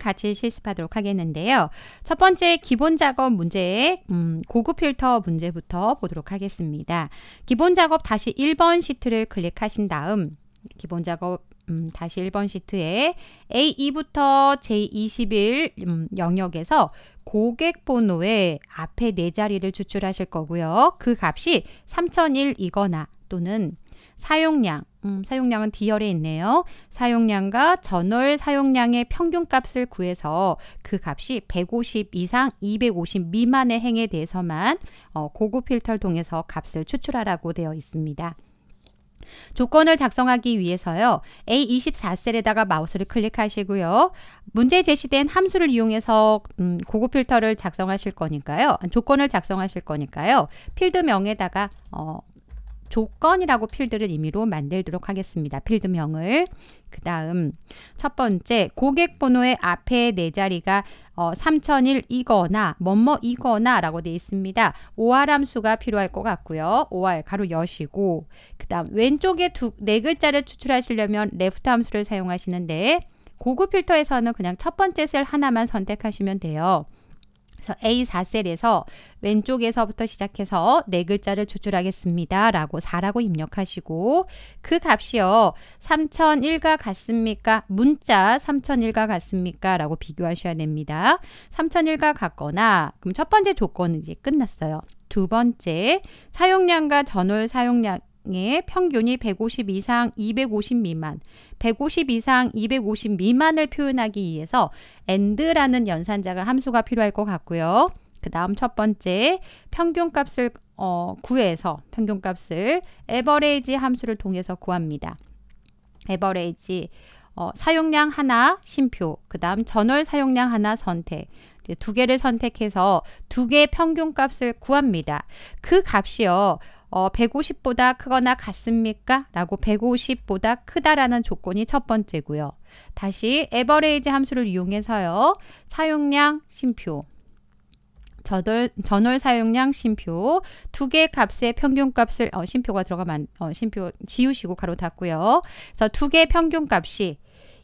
같이 실습하도록 하겠는데요. 첫 번째 기본 작업 문제 음, 고급 필터 문제부터 보도록 하겠습니다. 기본 작업 다시 1번 시트를 클릭하신 다음 기본 작업 음, 다시 1번 시트에 A2부터 J21 음, 영역에서 고객 번호의 앞에 네 자리를 추출하실 거고요. 그 값이 3001이거나 또는 사용량, 음, 사용량은 D열에 있네요. 사용량과 전월 사용량의 평균값을 구해서 그 값이 150 이상 250 미만의 행에 대해서만 어, 고급 필터를 통해서 값을 추출하라고 되어 있습니다. 조건을 작성하기 위해서요. A24셀에다가 마우스를 클릭하시고요. 문제 에 제시된 함수를 이용해서 음, 고급 필터를 작성하실 거니까요. 조건을 작성하실 거니까요. 필드명에다가 어, 조건이라고 필드를 임의로 만들도록 하겠습니다. 필드명을. 그 다음 첫 번째 고객 번호의 앞에 네 자리가 어, 3001이거나 뭐뭐이거나 라고 되어 있습니다. 오 r 함수가 필요할 것 같고요. 오 r 가로 여시고 그 다음 왼쪽에 두, 네 글자를 추출하시려면 레프트 함수를 사용하시는데 고급 필터에서는 그냥 첫 번째 셀 하나만 선택하시면 돼요. A4셀에서 왼쪽에서부터 시작해서 네 글자를 추출하겠습니다. 라고 4라고 입력하시고 그 값이요. 3001과 같습니까? 문자 3001과 같습니까? 라고 비교하셔야 됩니다. 3001과 같거나 그럼 첫 번째 조건은 이제 끝났어요. 두 번째 사용량과 전월 사용량 의 평균이 150 이상 250 미만, 150 이상 250 미만을 표현하기 위해서 and라는 연산자가 함수가 필요할 것 같고요. 그 다음 첫 번째 평균값을 어, 구해서 평균값을 average 함수를 통해서 구합니다. average 어, 사용량 하나 심표, 그 다음 전월 사용량 하나 선택, 두 개를 선택해서 두 개의 평균값을 구합니다. 그 값이요. 어, 150보다 크거나 같습니까? 라고 150보다 크다라는 조건이 첫 번째고요. 다시 에버레이지 함수를 이용해서요. 사용량 심표 저돌, 전월 사용량 심표 두개 값의 평균값을 어, 심표가 들어가면 어, 심표 지우시고 가로 닫고요. 그래서 두개 평균값이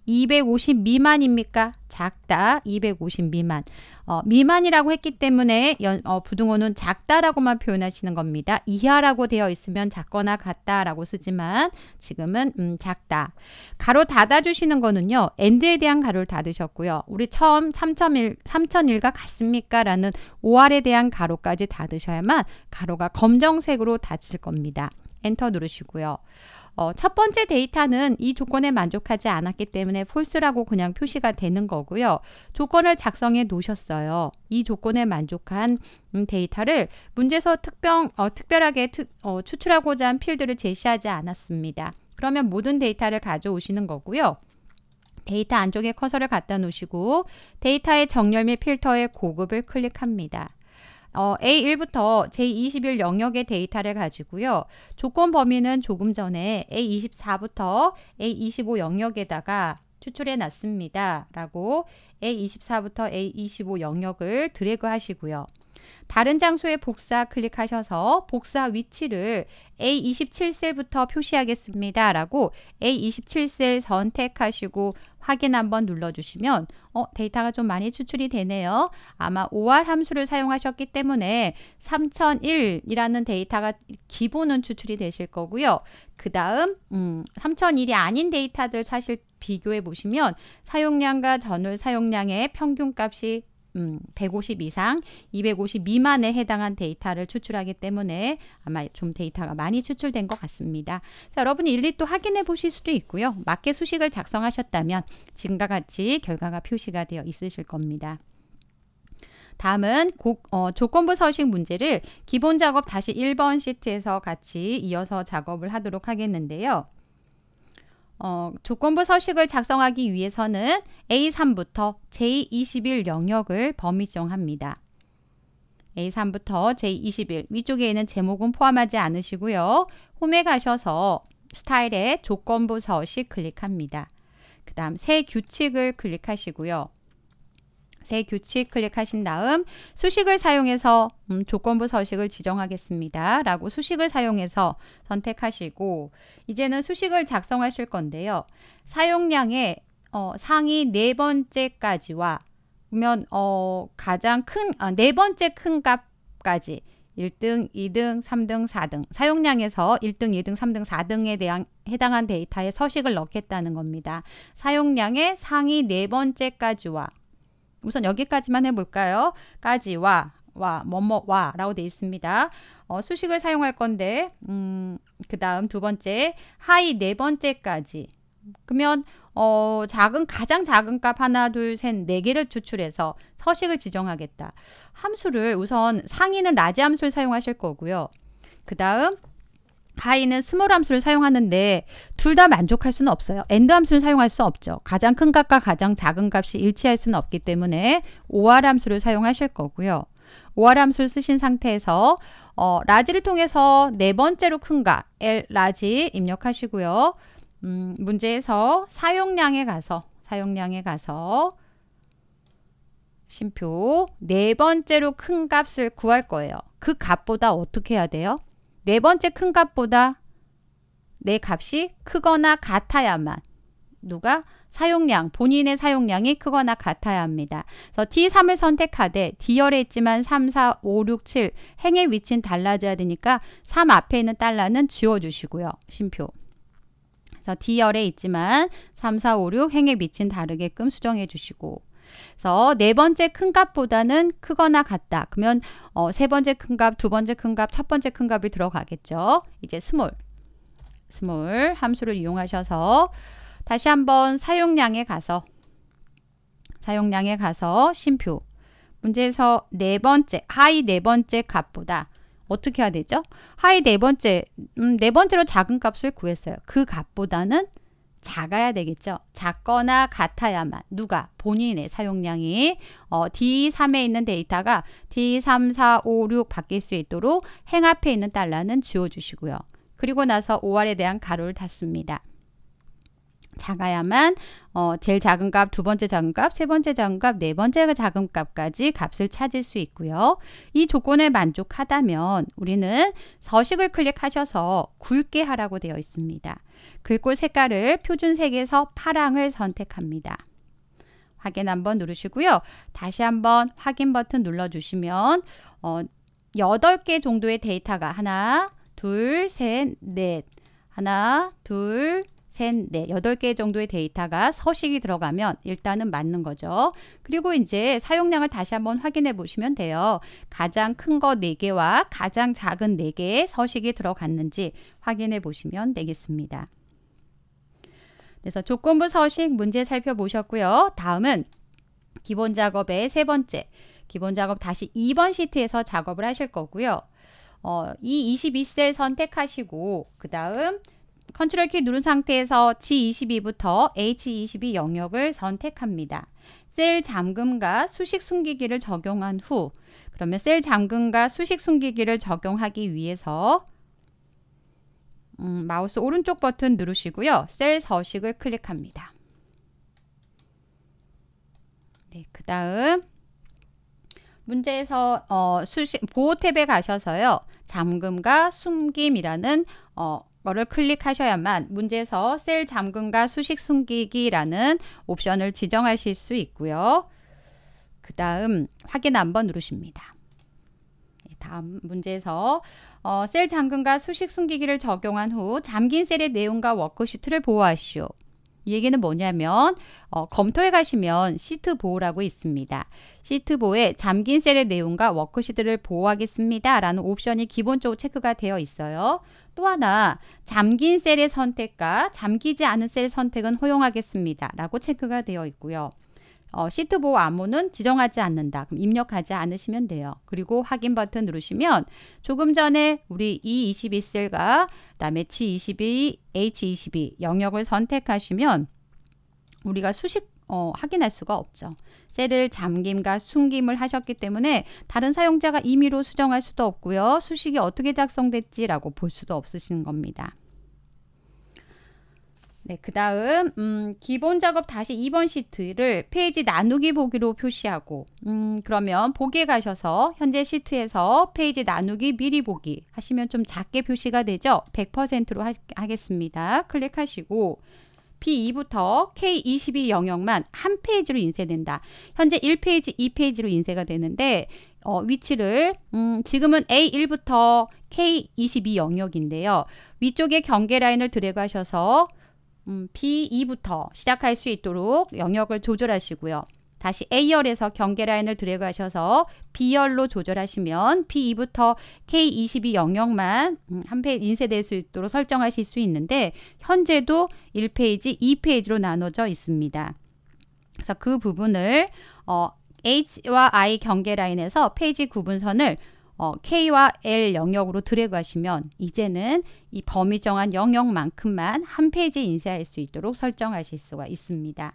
250 미만입니까? 작다. 250 미만. 어, 미만이라고 했기 때문에 연, 어, 부등호는 작다라고만 표현하시는 겁니다. 이하라고 되어 있으면 작거나 같다라고 쓰지만 지금은 음, 작다. 가로 닫아주시는 거는요. 엔드에 대한 가로를 닫으셨고요. 우리 처음 3.1, 3.1과 같습니까? 라는 5R에 대한 가로까지 닫으셔야만 가로가 검정색으로 닫힐 겁니다. 엔터 누르시고요. 어, 첫 번째 데이터는 이 조건에 만족하지 않았기 때문에 false라고 그냥 표시가 되는 거고요. 조건을 작성해 놓으셨어요. 이 조건에 만족한 음, 데이터를 문제에서 특병, 어, 특별하게 특, 어, 추출하고자 한 필드를 제시하지 않았습니다. 그러면 모든 데이터를 가져오시는 거고요. 데이터 안쪽에 커서를 갖다 놓으시고 데이터의 정렬 및 필터의 고급을 클릭합니다. 어, A1부터 J21 영역의 데이터를 가지고요. 조건 범위는 조금 전에 A24부터 A25 영역에다가 추출해 놨습니다. 라고 A24부터 A25 영역을 드래그 하시고요. 다른 장소에 복사 클릭하셔서 복사 위치를 A27셀부터 표시하겠습니다. 라고 A27셀 선택하시고 확인 한번 눌러주시면 어, 데이터가 좀 많이 추출이 되네요. 아마 OR 함수를 사용하셨기 때문에 3001이라는 데이터가 기본은 추출이 되실 거고요. 그 다음 음, 3001이 아닌 데이터들 사실 비교해 보시면 사용량과 전월 사용량의 평균값이 음, 150 이상, 250 미만에 해당한 데이터를 추출하기 때문에 아마 좀 데이터가 많이 추출된 것 같습니다. 자, 여러분이 일일이 또 확인해 보실 수도 있고요. 맞게 수식을 작성하셨다면 지금과 같이 결과가 표시가 되어 있으실 겁니다. 다음은 고, 어, 조건부 서식 문제를 기본 작업 다시 1번 시트에서 같이 이어서 작업을 하도록 하겠는데요. 어, 조건부 서식을 작성하기 위해서는 A3부터 J21 영역을 범위 정합니다. A3부터 J21 위쪽에 는 제목은 포함하지 않으시고요. 홈에 가셔서 스타일에 조건부 서식 클릭합니다. 그 다음 새 규칙을 클릭하시고요. 새 규칙 클릭하신 다음 수식을 사용해서 음, 조건부 서식을 지정하겠습니다. 라고 수식을 사용해서 선택하시고 이제는 수식을 작성하실 건데요. 사용량의 어, 상위 네 번째까지와 보면 어, 가장 큰, 아, 네 번째 큰 값까지 1등, 2등, 3등, 4등 사용량에서 1등, 2등, 3등, 4등에 대한 해당한 데이터의 서식을 넣겠다는 겁니다. 사용량의 상위 네 번째까지와 우선 여기까지만 해볼까요? 까지 와, 와, 뭐뭐 와 라고 돼 있습니다. 어, 수식을 사용할 건데 음, 그 다음 두 번째 하이 네 번째까지 그러면 어, 작은 가장 작은 값 하나 둘셋네 개를 추출해서 서식을 지정하겠다. 함수를 우선 상의는 라지 함수를 사용하실 거고요. 그 다음 하이는 스몰 함수를 사용하는데 둘 다 만족할 수는 없어요. 엔드 함수를 사용할 수 없죠. 가장 큰 값과 가장 작은 값이 일치할 수는 없기 때문에 OR 함수를 사용하실 거고요. OR 함수를 쓰신 상태에서 어, 라지를 통해서 네 번째로 큰 값, L 라지 입력하시고요. 음, 문제에서 사용량에 가서 사용량에 가서 심표 네 번째로 큰 값을 구할 거예요. 그 값보다 어떻게 해야 돼요? 네 번째 큰 값보다 내 값이 크거나 같아야만 누가 사용량, 본인의 사용량이 크거나 같아야 합니다. 그래서 D3을 선택하되 D열에 있지만 3, 4, 5, 6, 7 행의 위치는 달라져야 되니까 3 앞에 있는 달러는 지워주시고요. 심표. D열에 있지만 3, 4, 5, 6 행의 위치는 다르게끔 수정해 주시고 그래서 네 번째 큰 값보다는 크거나 같다. 그러면 어, 세 번째 큰 값, 두 번째 큰 값, 첫 번째 큰 값이 들어가겠죠. 이제 스몰, 스몰 함수를 이용하셔서 다시 한번 사용량에 가서 사용량에 가서 심표 문제에서 네 번째 하이 네 번째 값보다 어떻게 해야 되죠? 하이 네 번째 음, 네 번째로 작은 값을 구했어요. 그 값보다는 작아야 되겠죠. 작거나 같아야만 누가 본인의 사용량이 어, D3에 있는 데이터가 D3, 4, 5, 6 바뀔 수 있도록 행 앞에 있는 달러는 지워주시고요. 그리고 나서 5R에 대한 가로를 닫습니다. 작아야만 어, 제일 작은 값, 두 번째 작은 값, 세 번째 작은 값, 네 번째 작은 값까지 값을 찾을 수 있고요. 이 조건에 만족하다면 우리는 서식을 클릭하셔서 굵게 하라고 되어 있습니다. 글꼴 색깔을 표준색에서 파랑을 선택합니다. 확인 한번 누르시고요. 다시 한번 확인 버튼 눌러주시면 어, 8개 정도의 데이터가 하나, 둘, 셋, 넷 하나, 둘, 셋, 넷, 여개 정도의 데이터가 서식이 들어가면 일단은 맞는 거죠. 그리고 이제 사용량을 다시 한번 확인해 보시면 돼요. 가장 큰거4개와 가장 작은 4개의 서식이 들어갔는지 확인해 보시면 되겠습니다. 그래서 조건부 서식 문제 살펴보셨고요. 다음은 기본 작업의 세 번째, 기본 작업 다시 2번 시트에서 작업을 하실 거고요. 어, 이 22셀 선택하시고 그 다음 컨트롤 키 누른 상태에서 G22부터 H22 영역을 선택합니다. 셀 잠금과 수식 숨기기를 적용한 후 그러면 셀 잠금과 수식 숨기기를 적용하기 위해서 음, 마우스 오른쪽 버튼 누르시고요. 셀 서식을 클릭합니다. 네, 그 다음 문제에서 어, 수식 보호 탭에 가셔서요. 잠금과 숨김이라는 어, 거를 클릭하셔야만 문제에서 셀 잠금과 수식 숨기기라는 옵션을 지정하실 수 있고요. 그 다음 확인 한번 누르십니다. 네, 다음 문제에서 어, 셀 잠금과 수식 숨기기를 적용한 후 잠긴 셀의 내용과 워크시트를 보호하시오. 이 얘기는 뭐냐면 어, 검토에 가시면 시트 보호라고 있습니다. 시트 보호에 잠긴 셀의 내용과 워크시트를 보호하겠습니다. 라는 옵션이 기본적으로 체크가 되어 있어요. 또 하나 잠긴 셀의 선택과 잠기지 않은 셀 선택은 허용하겠습니다. 라고 체크가 되어 있고요. 어, 시트 보호 암호는 지정하지 않는다. 그럼 입력하지 않으시면 돼요. 그리고 확인 버튼 누르시면 조금 전에 우리 E22셀과 그다음에 G22, H22 영역을 선택하시면 우리가 수식 어, 확인할 수가 없죠. 셀을 잠김과 숨김을 하셨기 때문에 다른 사용자가 임의로 수정할 수도 없고요. 수식이 어떻게 작성됐지라고 볼 수도 없으신 겁니다. 네, 그 다음 음, 기본 작업 다시 2번 시트를 페이지 나누기 보기로 표시하고 음, 그러면 보기에 가셔서 현재 시트에서 페이지 나누기 미리 보기 하시면 좀 작게 표시가 되죠. 100%로 하, 하겠습니다. 클릭하시고 B2부터 K22 영역만 한 페이지로 인쇄된다. 현재 1페이지, 2페이지로 인쇄가 되는데 어, 위치를 음, 지금은 A1부터 K22 영역인데요. 위쪽에 경계 라인을 드래그하셔서 음, B2부터 시작할 수 있도록 영역을 조절하시고요. 다시 A열에서 경계 라인을 드래그하셔서 B열로 조절하시면 B2부터 K22 영역만 음, 한 페이지 인쇄될 수 있도록 설정하실 수 있는데 현재도 1페이지, 2페이지로 나눠져 있습니다. 그래서 그 부분을 어, H와 I 경계 라인에서 페이지 구분선을 어, K와 L 영역으로 드래그하시면 이제는 이 범위 정한 영역만큼만 한 페이지에 인쇄할 수 있도록 설정하실 수가 있습니다.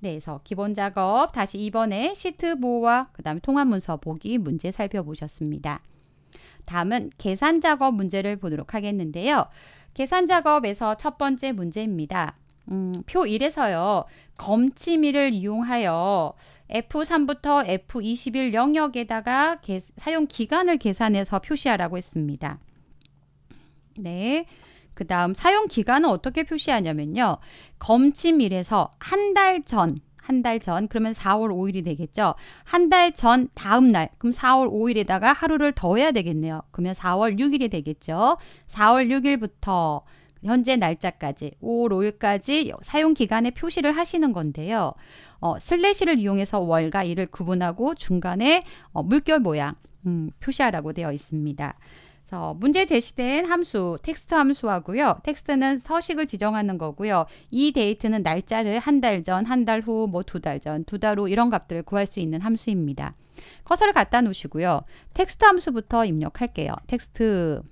네, 그래서 기본 작업 다시 이번에 시트 보호와 그 다음에 통합문서 보기 문제 살펴보셨습니다. 다음은 계산 작업 문제를 보도록 하겠는데요. 계산 작업에서 첫 번째 문제입니다. 음, 표 1에서요. 검침일을 이용하여 F3부터 F21 영역에다가 개, 사용 기간을 계산해서 표시하라고 했습니다. 네. 그 다음 사용 기간은 어떻게 표시하냐면요. 검침일에서 한 달 전, 한 달 전, 그러면 4월 5일이 되겠죠. 한 달 전 다음 날, 그럼 4월 5일에다가 하루를 더해야 되겠네요. 그러면 4월 6일이 되겠죠. 4월 6일부터 현재 날짜까지 5월 5일까지 사용 기간에 표시를 하시는 건데요. 어, 슬래시를 이용해서 월과 일을 구분하고 중간에 어, 물결 모양 음, 표시하라고 되어 있습니다. 그래서 문제 제시된 함수, 텍스트 함수하고요. 텍스트는 서식을 지정하는 거고요. 이 데이트는 날짜를 한 달 전, 한 달 후, 뭐 두 달 전, 두 달 후 이런 값들을 구할 수 있는 함수입니다. 커서를 갖다 놓으시고요. 텍스트 함수부터 입력할게요. 텍스트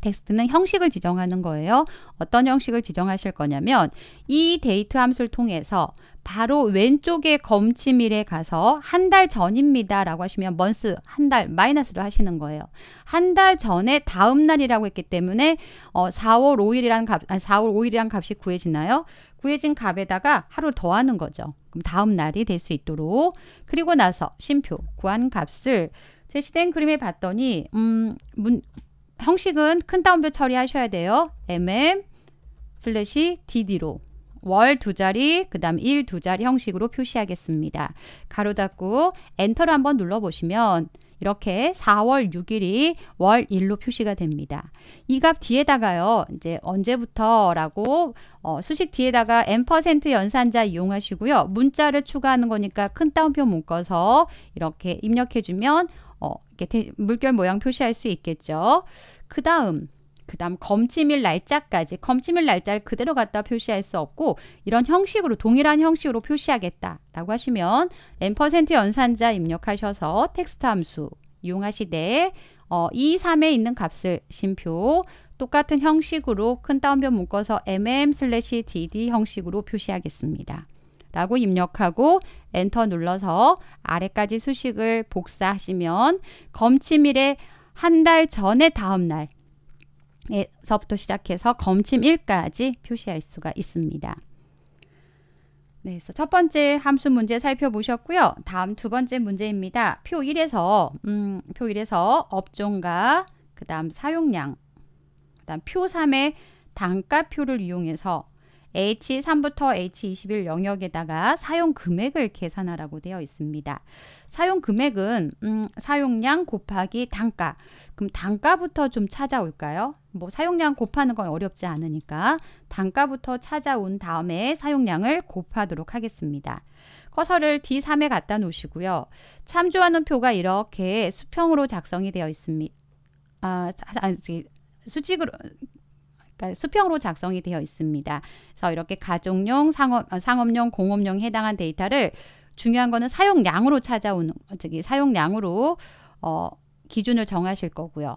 텍스트는 형식을 지정하는 거예요. 어떤 형식을 지정하실 거냐면 이 데이트 함수를 통해서 바로 왼쪽에 검침일에 가서 한 달 전입니다 라고 하시면 먼스 한 달 마이너스를 하시는 거예요. 한 달 전에 다음 날이라고 했기 때문에 어, 4월 5일이란 값, 아 4월 5일이란 값이 구해지나요? 구해진 값에다가 하루 더하는 거죠. 그럼 다음 날이 될 수 있도록 그리고 나서 심표 구한 값을 제시된 그림에 봤더니 음, 문, 형식은 큰 따옴표 처리하셔야 돼요. mm 슬래시 dd로 월두 자리, 그 다음 일 두 자리 형식으로 표시하겠습니다. 가로 닫고 엔터를 한번 눌러보시면 이렇게 4월 6일이 월 1로 표시가 됩니다. 이 값 뒤에다가요. 이제 언제부터라고 어, 수식 뒤에다가 n% 연산자 이용하시고요. 문자를 추가하는 거니까 큰 따옴표 묶어서 이렇게 입력해 주면 어, 이렇게 물결 모양 표시할 수 있겠죠. 그 다음 그 다음 검침일 날짜까지 검침일 날짜를 그대로 갖다 표시할 수 없고 이런 형식으로 동일한 형식으로 표시하겠다라고 하시면 n% 연산자 입력하셔서 텍스트 함수 이용하시되 어, 2, 3에 있는 값을 심표 똑같은 형식으로 큰 따옴표 묶어서 mm 슬래시 dd 형식으로 표시하겠습니다. 라고 입력하고 엔터 눌러서 아래까지 수식을 복사하시면 검침일에한 달 전에 다음날 에서부터 시작해서 검침 1까지 표시할 수가 있습니다. 네, 그래서 첫 번째 함수 문제 살펴보셨고요. 다음 두 번째 문제입니다. 표 1에서 음, 표 1에서 업종과 그다음 사용량, 그다음 표 3의 단가표를 이용해서 H3부터 H21 영역에다가 사용 금액을 계산하라고 되어 있습니다. 사용 금액은 음, 사용량 곱하기 단가. 그럼 단가부터 좀 찾아올까요? 뭐 사용량 곱하는 건 어렵지 않으니까 단가부터 찾아온 다음에 사용량을 곱하도록 하겠습니다. 커서를 D3에 갖다 놓으시고요. 참조하는 표가 이렇게 수평으로 작성이 되어 있습니다. 아, 아 수직으로 그러니까 수평으로 작성이 되어 있습니다. 그래서 이렇게 가정용, 상업, 어, 상업용, 공업용 해당한 데이터를 중요한 거는 사용량으로 찾아오는 저기 사용량으로 어, 기준을 정하실 거고요.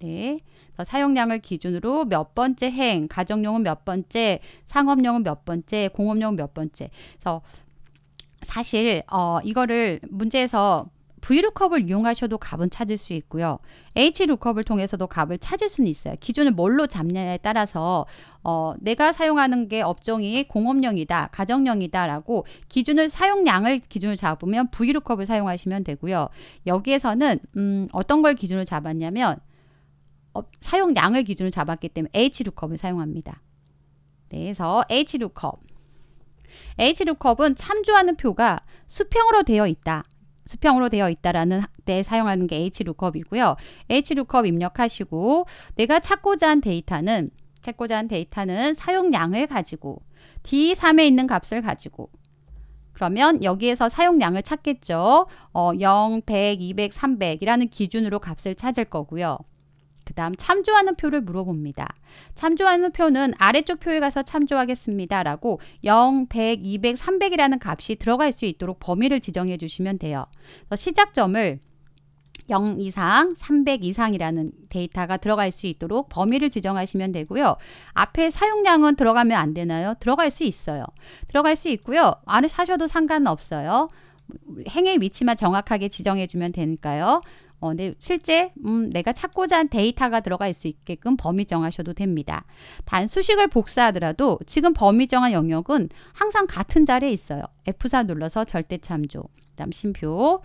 네. 사용량을 기준으로 몇 번째 행, 가정용은 몇 번째, 상업용은 몇 번째, 공업용은 몇 번째. 그래서 사실 어, 이거를 문제에서 VLOOKUP을 이용하셔도 값은 찾을 수 있고요. HLOOKUP을 통해서도 값을 찾을 수는 있어요. 기준을 뭘로 잡냐에 따라서 어, 내가 사용하는 게 업종이 공업령이다, 가정령이다 라고 기준을 사용량을 기준을 잡으면 VLOOKUP을 사용하시면 되고요. 여기에서는 음, 어떤 걸 기준을 잡았냐면 어, 사용량을 기준을 잡았기 때문에 HLOOKUP을 사용합니다. 네, 그래서 HLOOKUP HLOOKUP은 참조하는 표가 수평으로 되어 있다. 수평으로 되어 있다라는 때 사용하는 게 h 루컵이고요 h 루컵 입력하시고 내가 찾고자 한 데이터는 찾고자 한 데이터는 사용량을 가지고 D3에 있는 값을 가지고 그러면 여기에서 사용량을 찾겠죠. 어, 0, 100, 200, 300이라는 기준으로 값을 찾을 거고요. 그 다음 참조하는 표를 물어봅니다. 참조하는 표는 아래쪽 표에 가서 참조하겠습니다. 라고 0, 100, 200, 300이라는 값이 들어갈 수 있도록 범위를 지정해 주시면 돼요. 시작점을 0 이상, 300 이상이라는 데이터가 들어갈 수 있도록 범위를 지정하시면 되고요. 앞에 사용량은 들어가면 안 되나요? 들어갈 수 있어요. 들어갈 수 있고요. 안에 사셔도 상관없어요. 행의 위치만 정확하게 지정해주면 되니까요. 어, 근 실제 음, 내가 찾고자 한 데이터가 들어갈 수 있게끔 범위 정하셔도 됩니다. 단 수식을 복사하더라도 지금 범위 정한 영역은 항상 같은 자리에 있어요. F4 눌러서 절대 참조. 다음 신표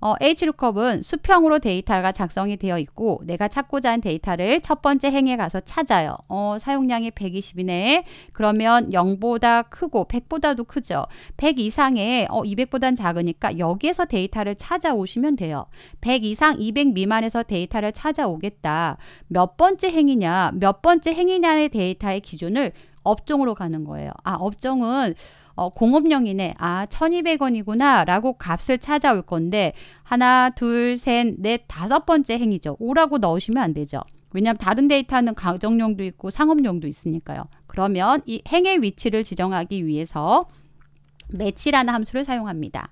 어, H룩컵은 수평으로 데이터가 작성이 되어 있고 내가 찾고자 한 데이터를 첫 번째 행에 가서 찾아요. 어, 사용량이 120이네. 그러면 0보다 크고 100보다도 크죠. 100 이상에 어, 200보단 작으니까 여기에서 데이터를 찾아오시면 돼요. 100 이상 200 미만에서 데이터를 찾아오겠다. 몇 번째 행이냐 몇 번째 행이냐의 데이터의 기준을 업종으로 가는 거예요. 아 업종은 어, 공업용이네 아, 1200원이구나. 라고 값을 찾아올 건데 하나, 둘, 셋, 넷, 다섯 번째 행이죠 5라고 넣으시면 안 되죠. 왜냐하면 다른 데이터는 가정용도 있고 상업용도 있으니까요. 그러면 이 행의 위치를 지정하기 위해서 매치라는 함수를 사용합니다.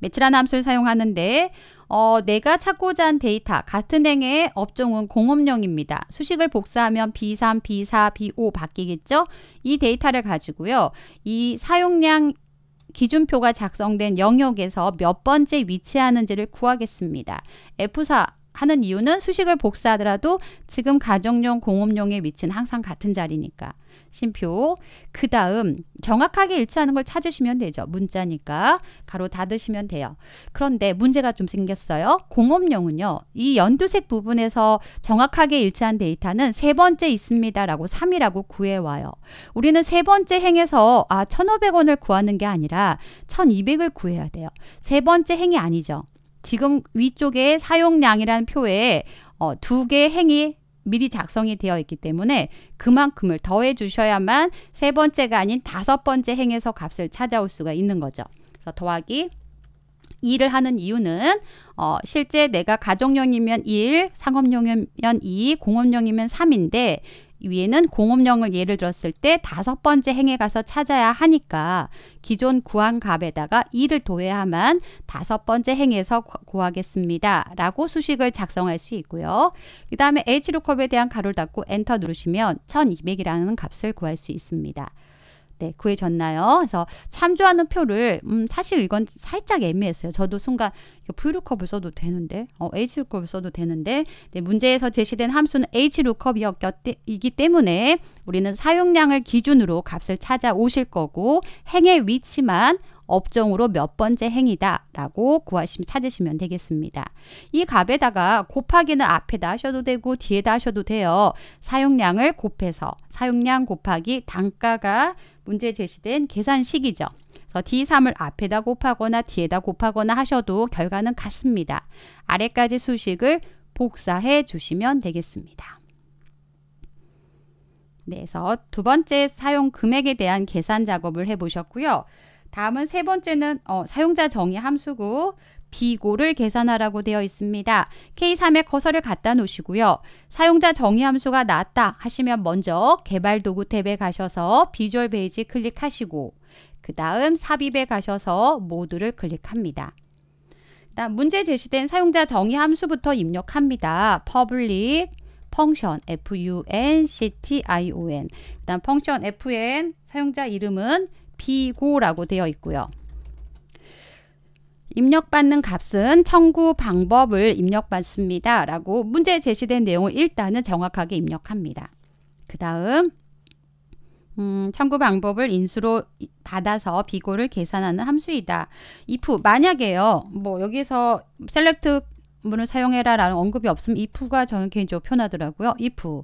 매치라는 함수를 사용하는데 어, 내가 찾고자 한 데이터 같은 행의 업종은 공업용입니다. 수식을 복사하면 B3, B4, B5 바뀌겠죠? 이 데이터를 가지고요. 이 사용량 기준표가 작성된 영역에서 몇 번째 위치하는지를 구하겠습니다. F4 하는 이유는 수식을 복사하더라도 지금 가정용, 공업용의 위치는 항상 같은 자리니까. 심표. 그 다음 정확하게 일치하는 걸 찾으시면 되죠. 문자니까 가로 닫으시면 돼요. 그런데 문제가 좀 생겼어요. 공업용은요. 이 연두색 부분에서 정확하게 일치한 데이터는 세 번째 있습니다라고 3이라고 구해와요. 우리는 세 번째 행에서 아 1,500원을 구하는 게 아니라 1,200을 구해야 돼요. 세 번째 행이 아니죠. 지금 위쪽에 사용량이라는 표에 어, 두 개의 행이 미리 작성이 되어 있기 때문에 그만큼을 더해 주셔야만 세 번째가 아닌 다섯 번째 행에서 값을 찾아올 수가 있는 거죠. 그래서 더하기 일을 하는 이유는 어, 실제 내가 가정용이면 일, 상업용이면 이, 공업용이면 삼인데 위에는 공업령을 예를 들었을 때 다섯 번째 행에 가서 찾아야 하니까 기존 구한 값에다가 2를 도해야만 다섯 번째 행에서 구하겠습니다. 라고 수식을 작성할 수 있고요. 그 다음에 H루컵에 대한 가로를 닫고 엔터 누르시면 1200이라는 값을 구할 수 있습니다. 네, 구해졌나요? 그래서 참조하는 표를 음, 사실 이건 살짝 애매했어요. 저도 순간 VLOOKUP을 써도 되는데 어, HLOOKUP을 써도 되는데 네, 문제에서 제시된 함수는 HLOOKUP이기 때문에 우리는 사용량을 기준으로 값을 찾아오실 거고 행의 위치만 업종으로 몇 번째 행이다 라고 구하시면 찾으시면 되겠습니다. 이 값에다가 곱하기는 앞에다 하셔도 되고 뒤에다 하셔도 돼요. 사용량을 곱해서 사용량 곱하기 단가가 문제에 제시된 계산식이죠. 그래서 D3을 앞에다 곱하거나 뒤에다 곱하거나 하셔도 결과는 같습니다. 아래까지 수식을 복사해 주시면 되겠습니다. 네, 그래서 두 번째 사용 금액에 대한 계산 작업을 해보셨고요. 다음은 세 번째는 어, 사용자 정의 함수고 비고를 계산하라고 되어 있습니다. K3의 커서를 갖다 놓으시고요. 사용자 정의 함수가 낮다 하시면 먼저 개발 도구 탭에 가셔서 비주얼 베이지 클릭하시고 그 다음 삽입에 가셔서 모두를 클릭합니다. 일단 문제 제시된 사용자 정의 함수부터 입력합니다. public 펑션 fun ction 그다음 펑션 fn 사용자 이름은 비고라고 되어 있고요. 입력받는 값은 청구 방법을 입력받습니다. 라고 문제 제시된 내용을 일단은 정확하게 입력합니다. 그 다음 음, 청구 방법을 인수로 받아서 비고를 계산하는 함수이다. if 만약에요. 뭐 여기서 셀렉트 문을 사용해라라는 언급이 없음 if가 저는 개인적으로 편하더라고요. if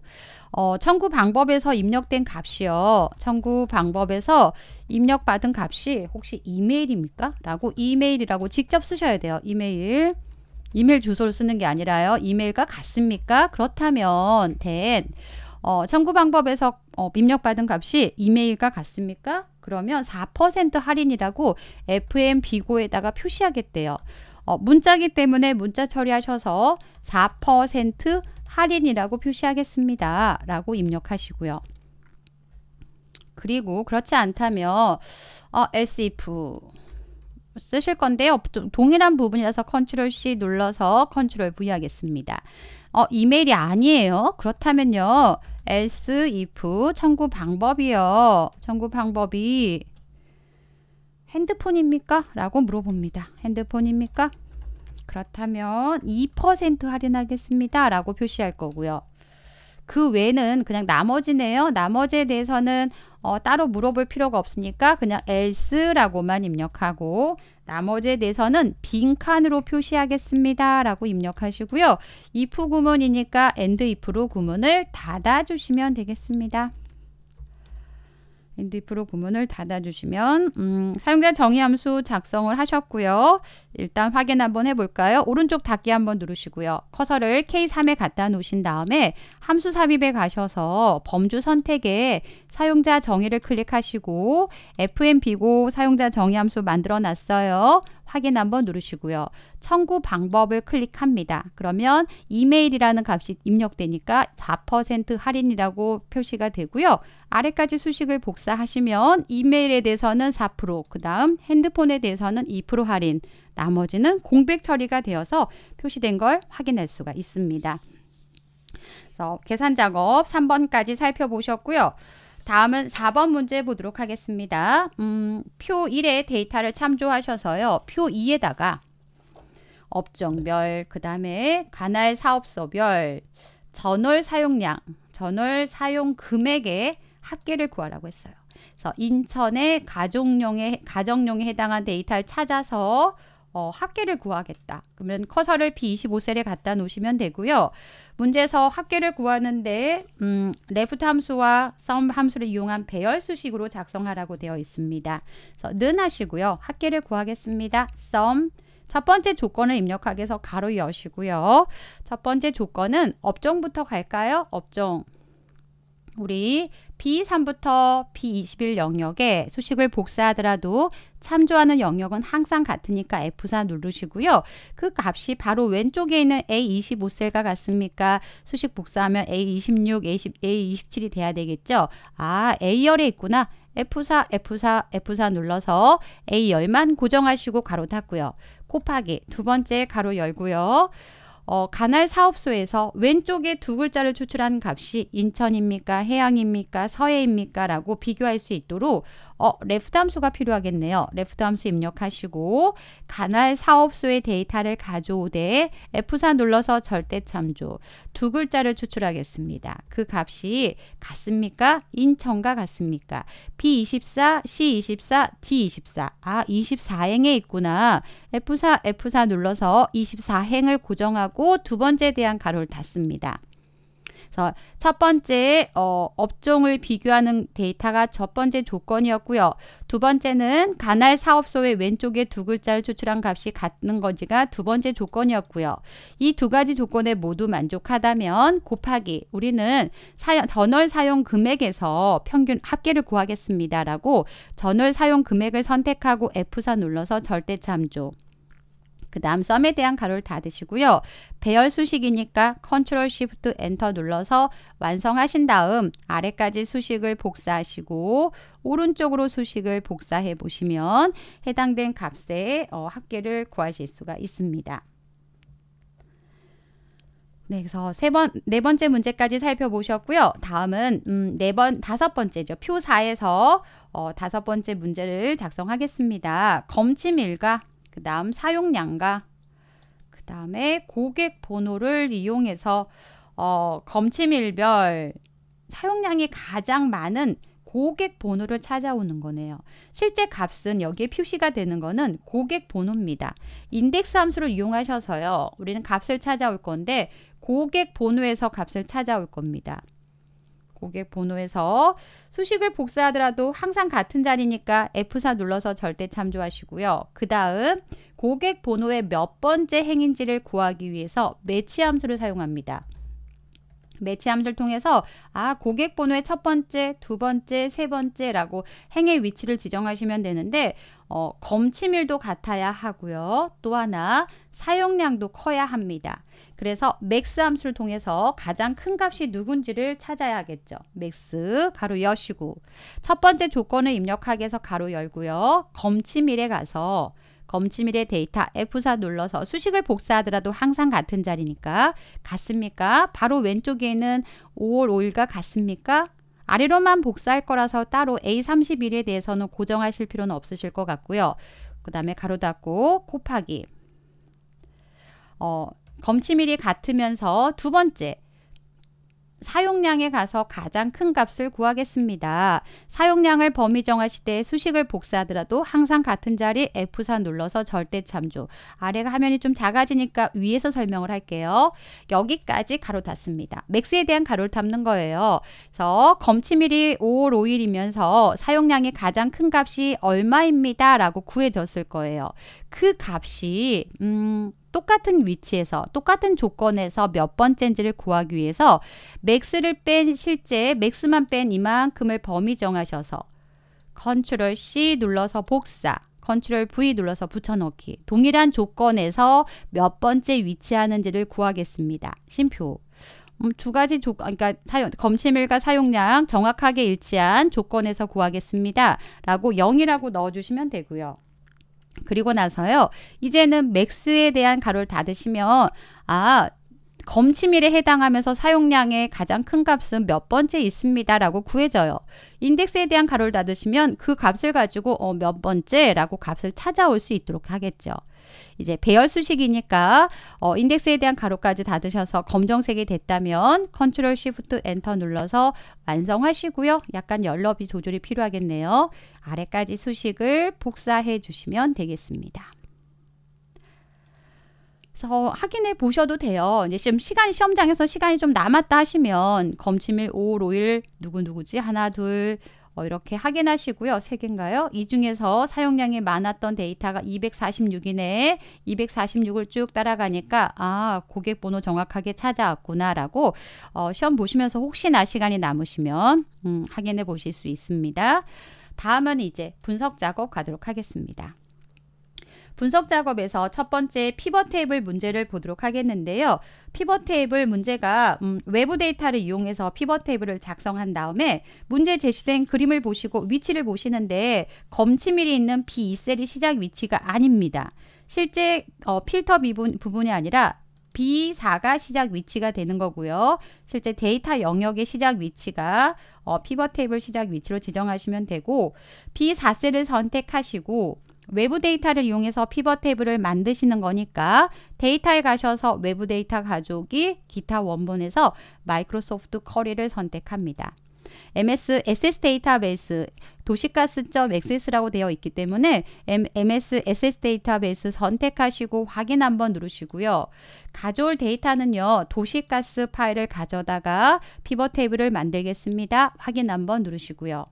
어, 청구 방법에서 입력된 값이요. 청구 방법에서 입력받은 값이 혹시 이메일입니까? 라고 이메일이라고 직접 쓰셔야 돼요. 이메일 이메일 주소를 쓰는 게 아니라요. 이메일과 같습니까? 그렇다면 된 어, 청구 방법에서 어, 입력받은 값이 이메일과 같습니까? 그러면 4% 할인이라고 FM 비고에다가 표시하겠대요. 어, 문자기 때문에 문자 처리하셔서 4% 할인이라고 표시하겠습니다. 라고 입력하시고요. 그리고 그렇지 않다면 어, SF 쓰실 건데요. 동일한 부분이라서 컨트롤 C 눌러서 컨트롤 V 하겠습니다. 어, 이메일이 아니에요. 그렇다면요. s if 청구 방법이요. 청구 방법이 핸드폰입니까? 라고 물어봅니다. 핸드폰입니까? 그렇다면 2% 할인하겠습니다. 라고 표시할 거고요. 그 외는 에 그냥 나머지네요. 나머지에 대해서는 어, 따로 물어볼 필요가 없으니까 그냥 else라고만 입력하고 나머지에 대해서는 빈칸으로 표시하겠습니다. 라고 입력하시고요. if 구문이니까 and if로 구문을 닫아주시면 되겠습니다. 인디프로 구문을 닫아주시면 음, 사용자 정의 함수 작성을 하셨고요. 일단 확인 한번 해볼까요? 오른쪽 닫기 한번 누르시고요. 커서를 K3에 갖다 놓으신 다음에 함수 삽입에 가셔서 범주 선택에 사용자 정의를 클릭하시고 FMB고 사용자 정의 함수 만들어 놨어요. 확인 한번 누르시고요. 청구 방법을 클릭합니다. 그러면 이메일이라는 값이 입력되니까 4% 할인이라고 표시가 되고요. 아래까지 수식을 복사하시면 이메일에 대해서는 4%, 그 다음 핸드폰에 대해서는 2% 할인, 나머지는 공백 처리가 되어서 표시된 걸 확인할 수가 있습니다. 그래 계산 작업 3번까지 살펴보셨고요. 다음은 4번 문제 보도록 하겠습니다. 음, 표 1의 데이터를 참조하셔서요. 표 2에다가 업종별, 그 다음에 관할 사업소별, 전월 사용량, 전월 사용 금액의 합계를 구하라고 했어요. 그래서 인천의 가정용에, 가정용에 해당한 데이터를 찾아서 어, 합계를 구하겠다. 그러면 커서를 b 2 5셀에 갖다 놓으시면 되고요. 문제에서 합계를 구하는데 음, 레프트 함수와 썸 함수를 이용한 배열 수식으로 작성하라고 되어 있습니다. 그래서 는 하시고요. 합계를 구하겠습니다. 썸첫 번째 조건을 입력하기 위해서 가로 여시고요. 첫 번째 조건은 업종부터 갈까요? 업종 우리 B3부터 B21 영역에 수식을 복사하더라도 참조하는 영역은 항상 같으니까 F4 누르시고요. 그 값이 바로 왼쪽에 있는 A25셀과 같습니까? 수식 복사하면 A26, A27이 돼야 되겠죠? 아, A열에 있구나. F4, F4, F4 눌러서 A열만 고정하시고 가로 닫고요. 곱하기 두 번째 가로 열고요. 어, 간할 사업소에서 왼쪽에 두 글자를 추출한 값이 인천입니까? 해양입니까? 서해입니까? 라고 비교할 수 있도록 어, 레프트 함수가 필요하겠네요. 레프트 함수 입력하시고 간할 사업소의 데이터를 가져오되 F4 눌러서 절대 참조 두 글자를 추출하겠습니다. 그 값이 같습니까? 인천과 같습니까? B24, C24, D24. 아, 24행에 있구나. F4, F4 눌러서 24행을 고정하고 두 번째 에 대한 가로를 닫습니다. 그래서 첫 번째 어, 업종을 비교하는 데이터가 첫 번째 조건이었고요. 두 번째는 간할 사업소의 왼쪽에 두 글자를 추출한 값이 같은 건지가 두 번째 조건이었고요. 이 두 가지 조건에 모두 만족하다면 곱하기 우리는 사용, 전월 사용 금액에서 평균 합계를 구하겠습니다라고 전월 사용 금액을 선택하고 F4 눌러서 절대 참조 그 다음 썸에 대한 가로를 닫으시고요. 배열 수식이니까 컨트롤 쉬프트 엔터 눌러서 완성하신 다음 아래까지 수식을 복사하시고 오른쪽으로 수식을 복사해 보시면 해당된 값의 어, 합계를 구하실 수가 있습니다. 네, 그래서 세 번, 네 번째 문제까지 살펴보셨고요. 다음은 음, 네 번, 다섯 번째죠. 표 4에서 어, 다섯 번째 문제를 작성하겠습니다. 검침일과 그 다음 사용량과 그 다음에 고객 번호를 이용해서 어, 검침일별 사용량이 가장 많은 고객 번호를 찾아오는 거네요. 실제 값은 여기에 표시가 되는 거는 고객 번호입니다. 인덱스 함수를 이용하셔서요. 우리는 값을 찾아올 건데 고객 번호에서 값을 찾아올 겁니다. 고객 번호에서 수식을 복사하더라도 항상 같은 자리니까 F4 눌러서 절대 참조하시고요. 그 다음 고객 번호의 몇 번째 행인지를 구하기 위해서 매치 함수를 사용합니다. 매치 함수를 통해서 아 고객 번호의 첫 번째, 두 번째, 세 번째라고 행의 위치를 지정하시면 되는데 어, 검침일도 같아야 하고요. 또 하나 사용량도 커야 합니다. 그래서 맥스 함수를 통해서 가장 큰 값이 누군지를 찾아야 하겠죠. 맥스 가로 여시고 첫 번째 조건을 입력하기 위해서 가로 열고요. 검침일에 가서 검침일의 데이터 F4 눌러서 수식을 복사하더라도 항상 같은 자리니까 같습니까? 바로 왼쪽에 있는 5월 5일과 같습니까? 아래로만 복사할 거라서 따로 A31에 대해서는 고정하실 필요는 없으실 것 같고요. 그 다음에 가로 닫고 곱하기 어, 검침일이 같으면서 두 번째, 사용량에 가서 가장 큰 값을 구하겠습니다. 사용량을 범위 정하실 때 수식을 복사하더라도 항상 같은 자리 F4 눌러서 절대 참조. 아래가 화면이 좀 작아지니까 위에서 설명을 할게요. 여기까지 가로 닫습니다. 맥스에 대한 가로를 탐는 거예요. 그래서 검침일이 5월 5일이면서 사용량이 가장 큰 값이 얼마입니다. 라고 구해졌을 거예요. 그 값이 음... 똑같은 위치에서 똑같은 조건에서 몇 번째인지를 구하기 위해서 맥스를 뺀 실제 맥스만 뺀 이만큼을 범위 정하셔서 컨트롤 C 눌러서 복사 컨트롤 V 눌러서 붙여넣기 동일한 조건에서 몇 번째 위치하는지를 구하겠습니다. 심표 음, 두 가지 조, 건 아, 그러니까 사용, 검침일과 사용량 정확하게 일치한 조건에서 구하겠습니다. 라고 0이라고 넣어주시면 되고요. 그리고 나서요. 이제는 맥스에 대한 가로를 닫으시면 아 검침일에 해당하면서 사용량의 가장 큰 값은 몇 번째 있습니다라고 구해져요. 인덱스에 대한 가로를 닫으시면 그 값을 가지고 어, 몇 번째라고 값을 찾아올 수 있도록 하겠죠. 이제 배열 수식이니까 어, 인덱스에 대한 가로까지 닫으셔서 검정색이 됐다면 컨트롤 쉬프트 엔터 눌러서 완성하시고요. 약간 열너비 조절이 필요하겠네요. 아래까지 수식을 복사해 주시면 되겠습니다. 가서 확인해 보셔도 돼요. 이제 지금 시간이 시험장에서 시간이 좀 남았다 하시면 검침일 5월 5일 누구누구지 하나 둘 어, 이렇게 확인하시고요. 세 개인가요? 이 중에서 사용량이 많았던 데이터가 246이네. 246을 쭉 따라가니까 아 고객 번호 정확하게 찾아왔구나라고 어, 시험 보시면서 혹시나 시간이 남으시면 음, 확인해 보실 수 있습니다. 다음은 이제 분석 작업 가도록 하겠습니다. 분석 작업에서 첫 번째 피벗 테이블 문제를 보도록 하겠는데요. 피벗 테이블 문제가 음, 외부 데이터를 이용해서 피벗 테이블을 작성한 다음에 문제 제시된 그림을 보시고 위치를 보시는데 검침일이 있는 B2셀이 시작 위치가 아닙니다. 실제 어, 필터 부분, 부분이 아니라 B4가 시작 위치가 되는 거고요. 실제 데이터 영역의 시작 위치가 어, 피벗 테이블 시작 위치로 지정하시면 되고 B4셀을 선택하시고 외부 데이터를 이용해서 피벗 테이블을 만드시는 거니까 데이터에 가셔서 외부 데이터 가족이기타 원본에서 마이크로소프트 커리를 선택합니다. MS SS 데이터베이스 도시가스 a s 라고 되어 있기 때문에 MS SS 데이터베이스 선택하시고 확인 한번 누르시고요. 가져올 데이터는요. 도시가스 파일을 가져다가 피벗 테이블을 만들겠습니다. 확인 한번 누르시고요.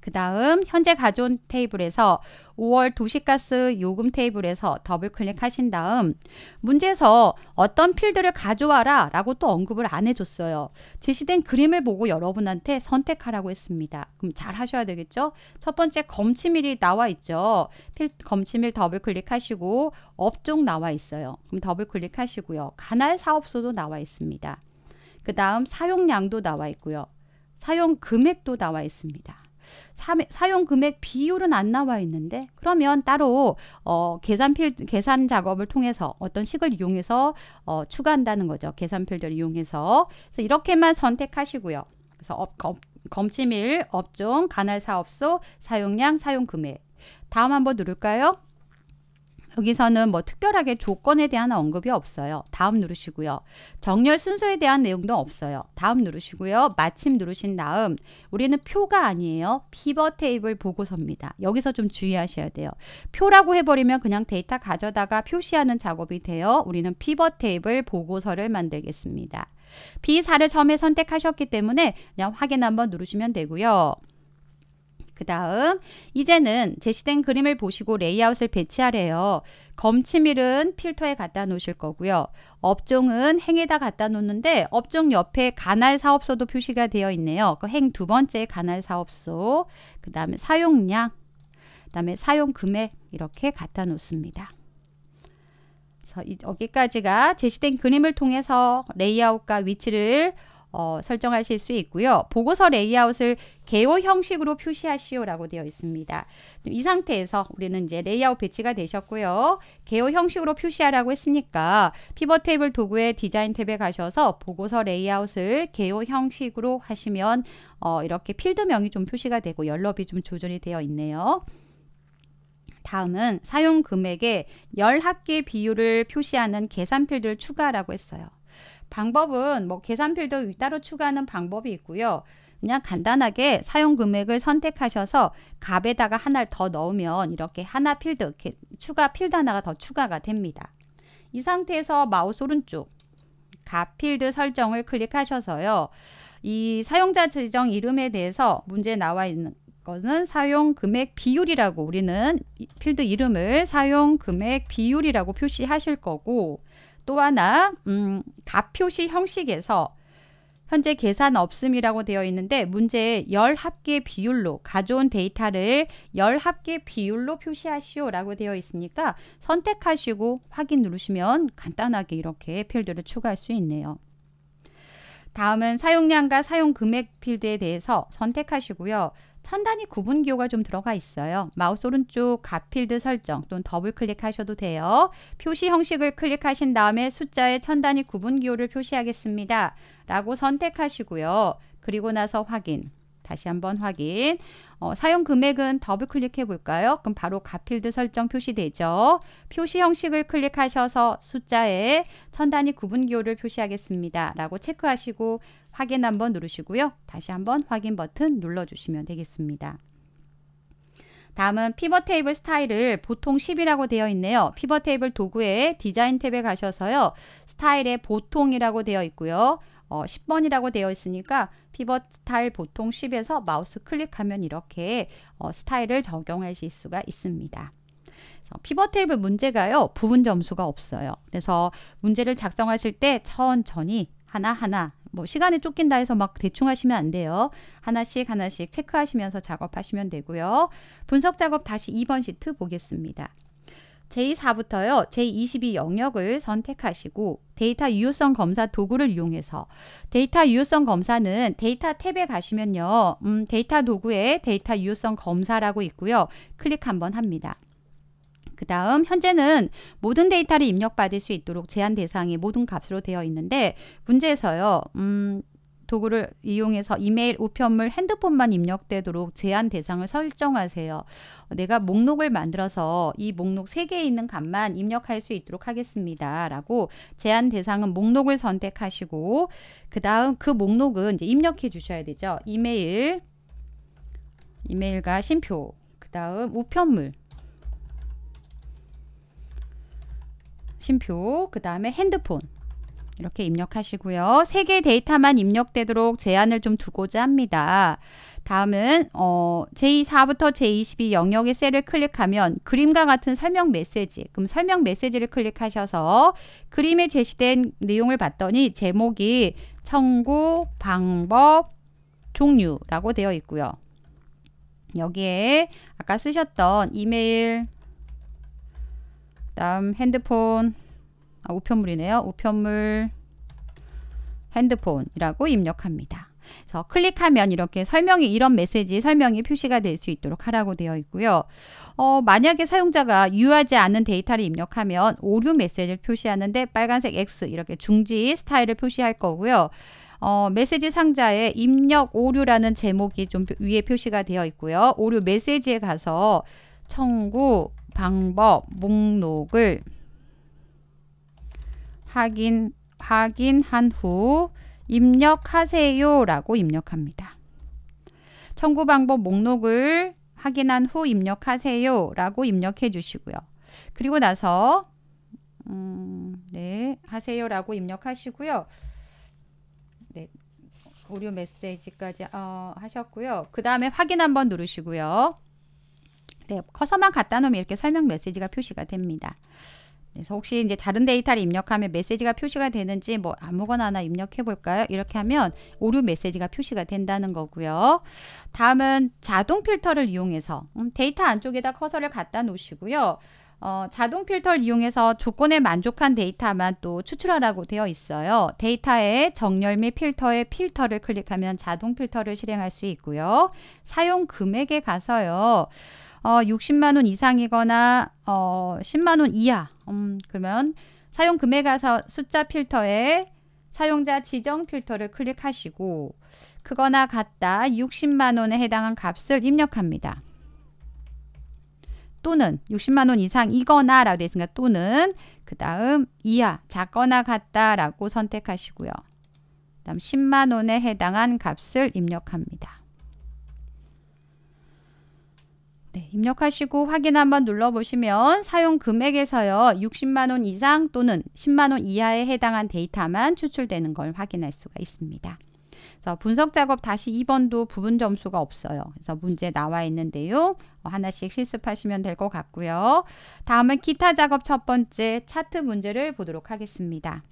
그 다음 현재 가져온 테이블에서 5월 도시가스 요금 테이블에서 더블 클릭하신 다음 문제에서 어떤 필드를 가져와라 라고 또 언급을 안 해줬어요. 제시된 그림을 보고 여러분한테 선택하라고 했습니다. 그럼 잘 하셔야 되겠죠? 첫 번째 검침일이 나와 있죠. 필, 검침일 더블 클릭하시고 업종 나와 있어요. 그럼 더블 클릭하시고요. 간할 사업소도 나와 있습니다. 그 다음 사용량도 나와 있고요. 사용 금액도 나와 있습니다. 사용 금액 비율은 안 나와 있는데 그러면 따로 어, 계산 필 계산 작업을 통해서 어떤 식을 이용해서 어, 추가한다는 거죠. 계산 필드를 이용해서 그래서 이렇게만 선택하시고요. 그래서 업, 검, 검침일, 업종, 간할 사업소, 사용량, 사용 금액. 다음 한번 누를까요? 여기서는 뭐 특별하게 조건에 대한 언급이 없어요. 다음 누르시고요. 정렬 순서에 대한 내용도 없어요. 다음 누르시고요. 마침 누르신 다음 우리는 표가 아니에요. 피벗 테이블 보고서입니다. 여기서 좀 주의하셔야 돼요. 표라고 해버리면 그냥 데이터 가져다가 표시하는 작업이 돼요. 우리는 피벗 테이블 보고서를 만들겠습니다. B4를 처음에 선택하셨기 때문에 그냥 확인 한번 누르시면 되고요. 그 다음 이제는 제시된 그림을 보시고 레이아웃을 배치하래요. 검침일은 필터에 갖다 놓으실 거고요. 업종은 행에다 갖다 놓는데 업종 옆에 간할 사업소도 표시가 되어 있네요. 그 행 두 번째 간할 사업소, 그 다음에 사용량, 그 다음에 사용 금액 이렇게 갖다 놓습니다. 그래서 여기까지가 제시된 그림을 통해서 레이아웃과 위치를 어, 설정하실 수 있고요. 보고서 레이아웃을 개요 형식으로 표시하시오라고 되어 있습니다. 이 상태에서 우리는 이제 레이아웃 배치가 되셨고요. 개요 형식으로 표시하라고 했으니까 피벗 테이블 도구의 디자인 탭에 가셔서 보고서 레이아웃을 개요 형식으로 하시면 어, 이렇게 필드명이 좀 표시가 되고 연럽이 좀 조절이 되어 있네요. 다음은 사용 금액의 열 학기 비율을 표시하는 계산 필드를 추가라고 했어요. 방법은 뭐 계산필드 따로 추가하는 방법이 있고요. 그냥 간단하게 사용 금액을 선택하셔서 값에다가 하나를 더 넣으면 이렇게 하나 필드, 이렇게 추가 필드 하나가 더 추가가 됩니다. 이 상태에서 마우스 오른쪽 값 필드 설정을 클릭하셔서요. 이 사용자 지정 이름에 대해서 문제 나와 있는 것은 사용 금액 비율이라고 우리는 필드 이름을 사용 금액 비율이라고 표시하실 거고 또 하나 음, 가표시 형식에서 현재 계산 없음이라고 되어 있는데 문제에 열 합계 비율로 가져온 데이터를 열 합계 비율로 표시하시오 라고 되어 있으니까 선택하시고 확인 누르시면 간단하게 이렇게 필드를 추가할 수 있네요. 다음은 사용량과 사용 금액 필드에 대해서 선택하시고요. 천단이 구분 기호가 좀 들어가 있어요. 마우스 오른쪽 가필드 설정 또는 더블 클릭하셔도 돼요. 표시 형식을 클릭하신 다음에 숫자의 천단위 구분 기호를 표시하겠습니다. 라고 선택하시고요. 그리고 나서 확인. 다시 한번 확인. 어, 사용 금액은 더블 클릭해 볼까요? 그럼 바로 가필드 설정 표시되죠. 표시 형식을 클릭하셔서 숫자에 천 단위 구분기호를 표시하겠습니다. 라고 체크하시고 확인 한번 누르시고요. 다시 한번 확인 버튼 눌러주시면 되겠습니다. 다음은 피벗 테이블 스타일을 보통 10이라고 되어 있네요. 피벗 테이블 도구에 디자인 탭에 가셔서요. 스타일에 보통이라고 되어 있고요. 어, 10번이라고 되어 있으니까 피벗 스타일 보통 10에서 마우스 클릭하면 이렇게 어, 스타일을 적용하실 수가 있습니다. 피벗 테이블 문제가요. 부분 점수가 없어요. 그래서 문제를 작성하실 때 천천히 하나하나 뭐시간이 쫓긴다 해서 막 대충 하시면 안 돼요. 하나씩 하나씩 체크하시면서 작업하시면 되고요. 분석 작업 다시 2번 시트 보겠습니다. 제4부터요. 제 22 영역을 선택하시고 데이터 유효성 검사 도구를 이용해서 데이터 유효성 검사는 데이터 탭에 가시면요. 음, 데이터 도구에 데이터 유효성 검사라고 있고요. 클릭 한번 합니다. 그 다음 현재는 모든 데이터를 입력받을 수 있도록 제한 대상의 모든 값으로 되어 있는데 문제에서요. 음, 도구를 이용해서 이메일 우편물 핸드폰만 입력되도록 제한 대상을 설정하세요. 내가 목록을 만들어서 이 목록 3개에 있는 값만 입력할 수 있도록 하겠습니다. 라고 제한 대상은 목록을 선택하시고 그 다음 그 목록은 이제 입력해 주셔야 되죠. 이메일, 이메일과 심표, 그 다음 우편물, 심표, 그 다음에 핸드폰 이렇게 입력하시고요. 3개 데이터만 입력되도록 제한을 좀 두고자 합니다. 다음은 어, 제4부터 제22 영역의 셀을 클릭하면 그림과 같은 설명 메시지 그럼 설명 메시지를 클릭하셔서 그림에 제시된 내용을 봤더니 제목이 청구, 방법, 종류라고 되어 있고요. 여기에 아까 쓰셨던 이메일, 다음 핸드폰, 아, 우편물이네요. 우편물 핸드폰이라고 입력합니다. 그래서 클릭하면 이렇게 설명이 이런 메시지 설명이 표시가 될 수 있도록 하라고 되어 있고요. 어, 만약에 사용자가 유효하지 않은 데이터를 입력하면 오류 메시지를 표시하는데 빨간색 X 이렇게 중지 스타일을 표시할 거고요. 어, 메시지 상자에 입력 오류라는 제목이 좀 위에 표시가 되어 있고요. 오류 메시지에 가서 청구 방법 목록을 확인, 확인한 후 입력하세요 라고 입력합니다. 청구 방법 목록을 확인한 후 입력하세요 라고 입력해 주시고요. 그리고 나서 음, 네 하세요 라고 입력하시고요. 네, 오류 메시지까지 어, 하셨고요. 그 다음에 확인 한번 누르시고요. 네, 커서만 갖다 놓으면 이렇게 설명 메시지가 표시가 됩니다. 그래서 혹시 이제 다른 데이터를 입력하면 메시지가 표시가 되는지 뭐 아무거나 하나 입력해 볼까요? 이렇게 하면 오류 메시지가 표시가 된다는 거고요. 다음은 자동 필터를 이용해서 음, 데이터 안쪽에다 커서를 갖다 놓으시고요. 어, 자동 필터를 이용해서 조건에 만족한 데이터만 또 추출하라고 되어 있어요. 데이터의 정렬 및 필터의 필터를 클릭하면 자동 필터를 실행할 수 있고요. 사용 금액에 가서요. 어, 60만 원 이상이거나 어, 10만 원 이하. 음, 그러면 사용 금액 가서 숫자 필터에 사용자 지정 필터를 클릭하시고 그거나 같다 60만 원에 해당한 값을 입력합니다. 또는 60만 원 이상 이거나 라고 되어 있으니까 또는 그 다음 이하 작거나 같다 라고 선택하시고요. 그 다음 10만 원에 해당한 값을 입력합니다. 네, 입력하시고 확인 한번 눌러보시면 사용 금액에서요. 60만 원 이상 또는 10만 원 이하에 해당한 데이터만 추출되는 걸 확인할 수가 있습니다. 그래서 분석 작업 다시 2번도 부분 점수가 없어요. 그래서 문제 나와 있는데요. 어, 하나씩 실습하시면 될 것 같고요. 다음은 기타 작업 첫 번째 차트 문제를 보도록 하겠습니다.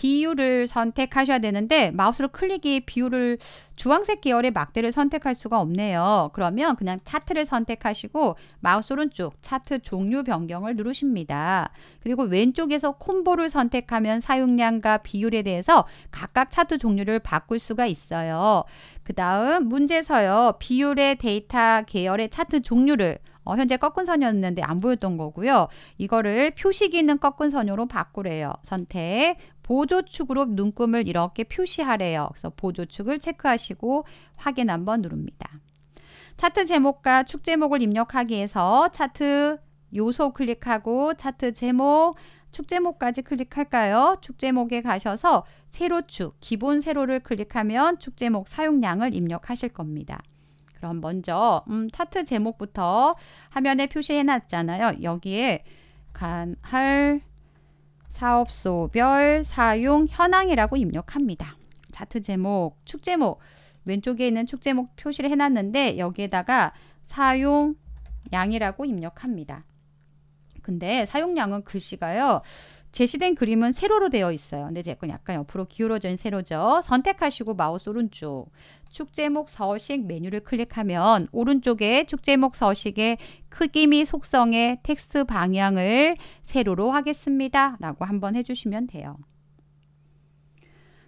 비율을 선택하셔야 되는데 마우스를 클릭이 비율을 주황색 계열의 막대를 선택할 수가 없네요. 그러면 그냥 차트를 선택하시고 마우스 오른쪽 차트 종류 변경을 누르십니다. 그리고 왼쪽에서 콤보를 선택하면 사용량과 비율에 대해서 각각 차트 종류를 바꿀 수가 있어요. 그 다음 문제서요. 비율의 데이터 계열의 차트 종류를 어, 현재 꺾은 선이었는데 안 보였던 거고요. 이거를 표식이 있는 꺾은 선으로 바꾸래요. 선택, 보조축으로 눈금을 이렇게 표시하래요. 그래서 보조축을 체크하시고 확인 한번 누릅니다. 차트 제목과 축 제목을 입력하기 위해서 차트 요소 클릭하고 차트 제목, 축 제목까지 클릭할까요? 축 제목에 가셔서 세로축, 기본 세로를 클릭하면 축 제목 사용량을 입력하실 겁니다. 그럼 먼저 음, 차트 제목부터 화면에 표시해놨잖아요. 여기에 간할 사업소별 사용 현황이라고 입력합니다. 자트 제목, 축제목 왼쪽에 있는 축제목 표시를 해놨는데 여기에다가 사용 양이라고 입력합니다. 근데 사용량은 글씨가요. 제시된 그림은 세로로 되어 있어요. 근데 제 건 약간 옆으로 기울어진 세로죠. 선택하시고 마우스 오른쪽 축제목 서식 메뉴를 클릭하면 오른쪽에 축제목 서식의 크기 및 속성의 텍스트 방향을 세로로 하겠습니다. 라고 한번 해주시면 돼요.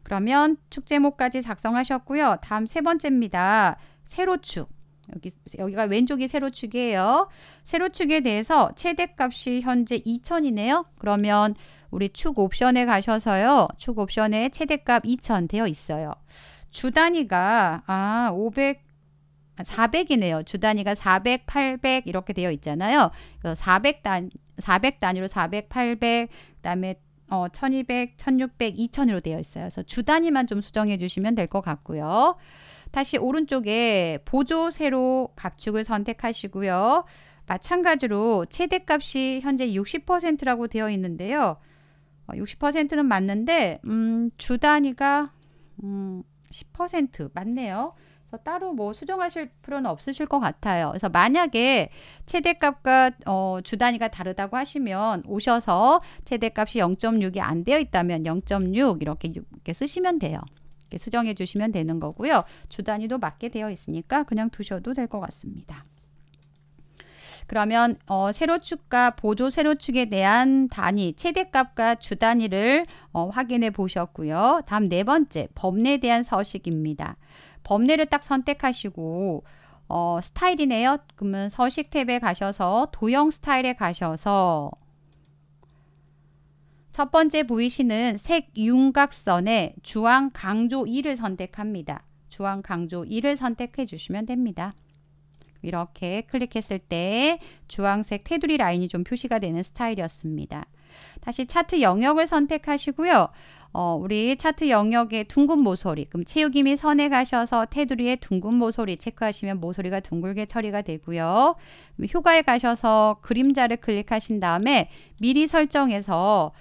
그러면 축제목까지 작성하셨고요. 다음 세 번째입니다. 세로축. 여기, 여기가 왼쪽이 세로축이에요. 세로축에 대해서 최대값이 현재 2,000이네요. 그러면 우리 축 옵션에 가셔서요. 축 옵션에 최대값 2,000 되어 있어요. 주 단위가 아, 500 400이네요. 주 단위가 400, 800 이렇게 되어 있잖아요. 400단 그 400 단위로 400, 800 그다음에 어, 1200, 1600, 2000으로 되어 있어요. 그래서 주 단위만 좀 수정해 주시면 될 것 같고요. 다시 오른쪽에 보조 세로 값축을 선택하시고요. 마찬가지로 최대값이 현재 60%라고 되어 있는데요. 60%는 어, 맞는데 음, 주 단위가 음, 10% 맞네요. 그래서 따로 뭐 수정하실 필요는 없으실 것 같아요. 그래서 만약에 최대값과 어, 주단위가 다르다고 하시면 오셔서 최대값이 0.6이 안 되어 있다면 0.6 이렇게, 이렇게 쓰시면 돼요. 이렇게 수정해 주시면 되는 거고요. 주단위도 맞게 되어 있으니까 그냥 두셔도 될 것 같습니다. 그러면 어, 세로축과 보조 세로축에 대한 단위, 최대값과 주단위를 어, 확인해 보셨고요. 다음 네 번째, 범례에 대한 서식입니다. 범례를 딱 선택하시고 어, 스타일이네요. 그러면 서식 탭에 가셔서 도형 스타일에 가셔서 첫 번째 보이시는 색 윤곽선의 주황 강조 2를 선택합니다. 주황 강조 2를 선택해 주시면 됩니다. 이렇게 클릭했을 때 주황색 테두리 라인이 좀 표시가 되는 스타일이었습니다. 다시 차트 영역을 선택하시고요. 어, 우리 차트 영역의 둥근 모서리, 그럼 채우기 및 선에 가셔서 테두리의 둥근 모서리 체크하시면 모서리가 둥글게 처리가 되고요. 효과에 가셔서 그림자를 클릭하신 다음에 미리 설정해서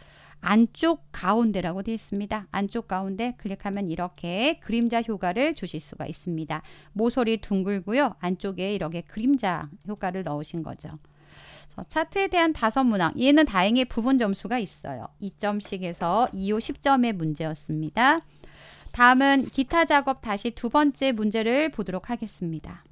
안쪽 가운데라고 되어 있습니다. 안쪽 가운데 클릭하면 이렇게 그림자 효과를 주실 수가 있습니다. 모서리 둥글고요. 안쪽에 이렇게 그림자 효과를 넣으신 거죠. 차트에 대한 다섯 문항 얘는 다행히 부분 점수가 있어요. 2점씩에서 2호 10점의 문제였습니다. 다음은 기타 작업 다시 두 번째 문제를 보도록 하겠습니다.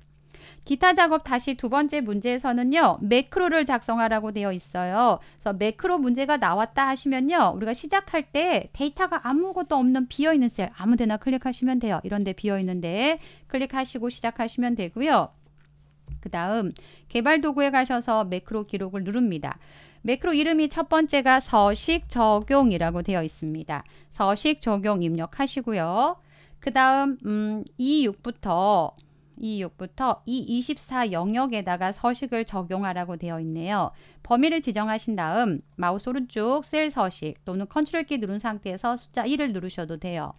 기타 작업 다시 두 번째 문제에서는요. 매크로를 작성하라고 되어 있어요. 그래서 매크로 문제가 나왔다 하시면요. 우리가 시작할 때 데이터가 아무것도 없는 비어있는 셀 아무데나 클릭하시면 돼요. 이런데 비어있는데 클릭하시고 시작하시면 되고요. 그 다음 개발 도구에 가셔서 매크로 기록을 누릅니다. 매크로 이름이 첫 번째가 서식 적용이라고 되어 있습니다. 서식 적용 입력하시고요. 그 다음 음, 26부터 26부터 이 24 영역에다가 서식을 적용하라고 되어 있네요. 범위를 지정하신 다음 마우스 오른쪽 셀 서식 또는 컨트롤 키 누른 상태에서 숫자 1을 누르셔도 돼요.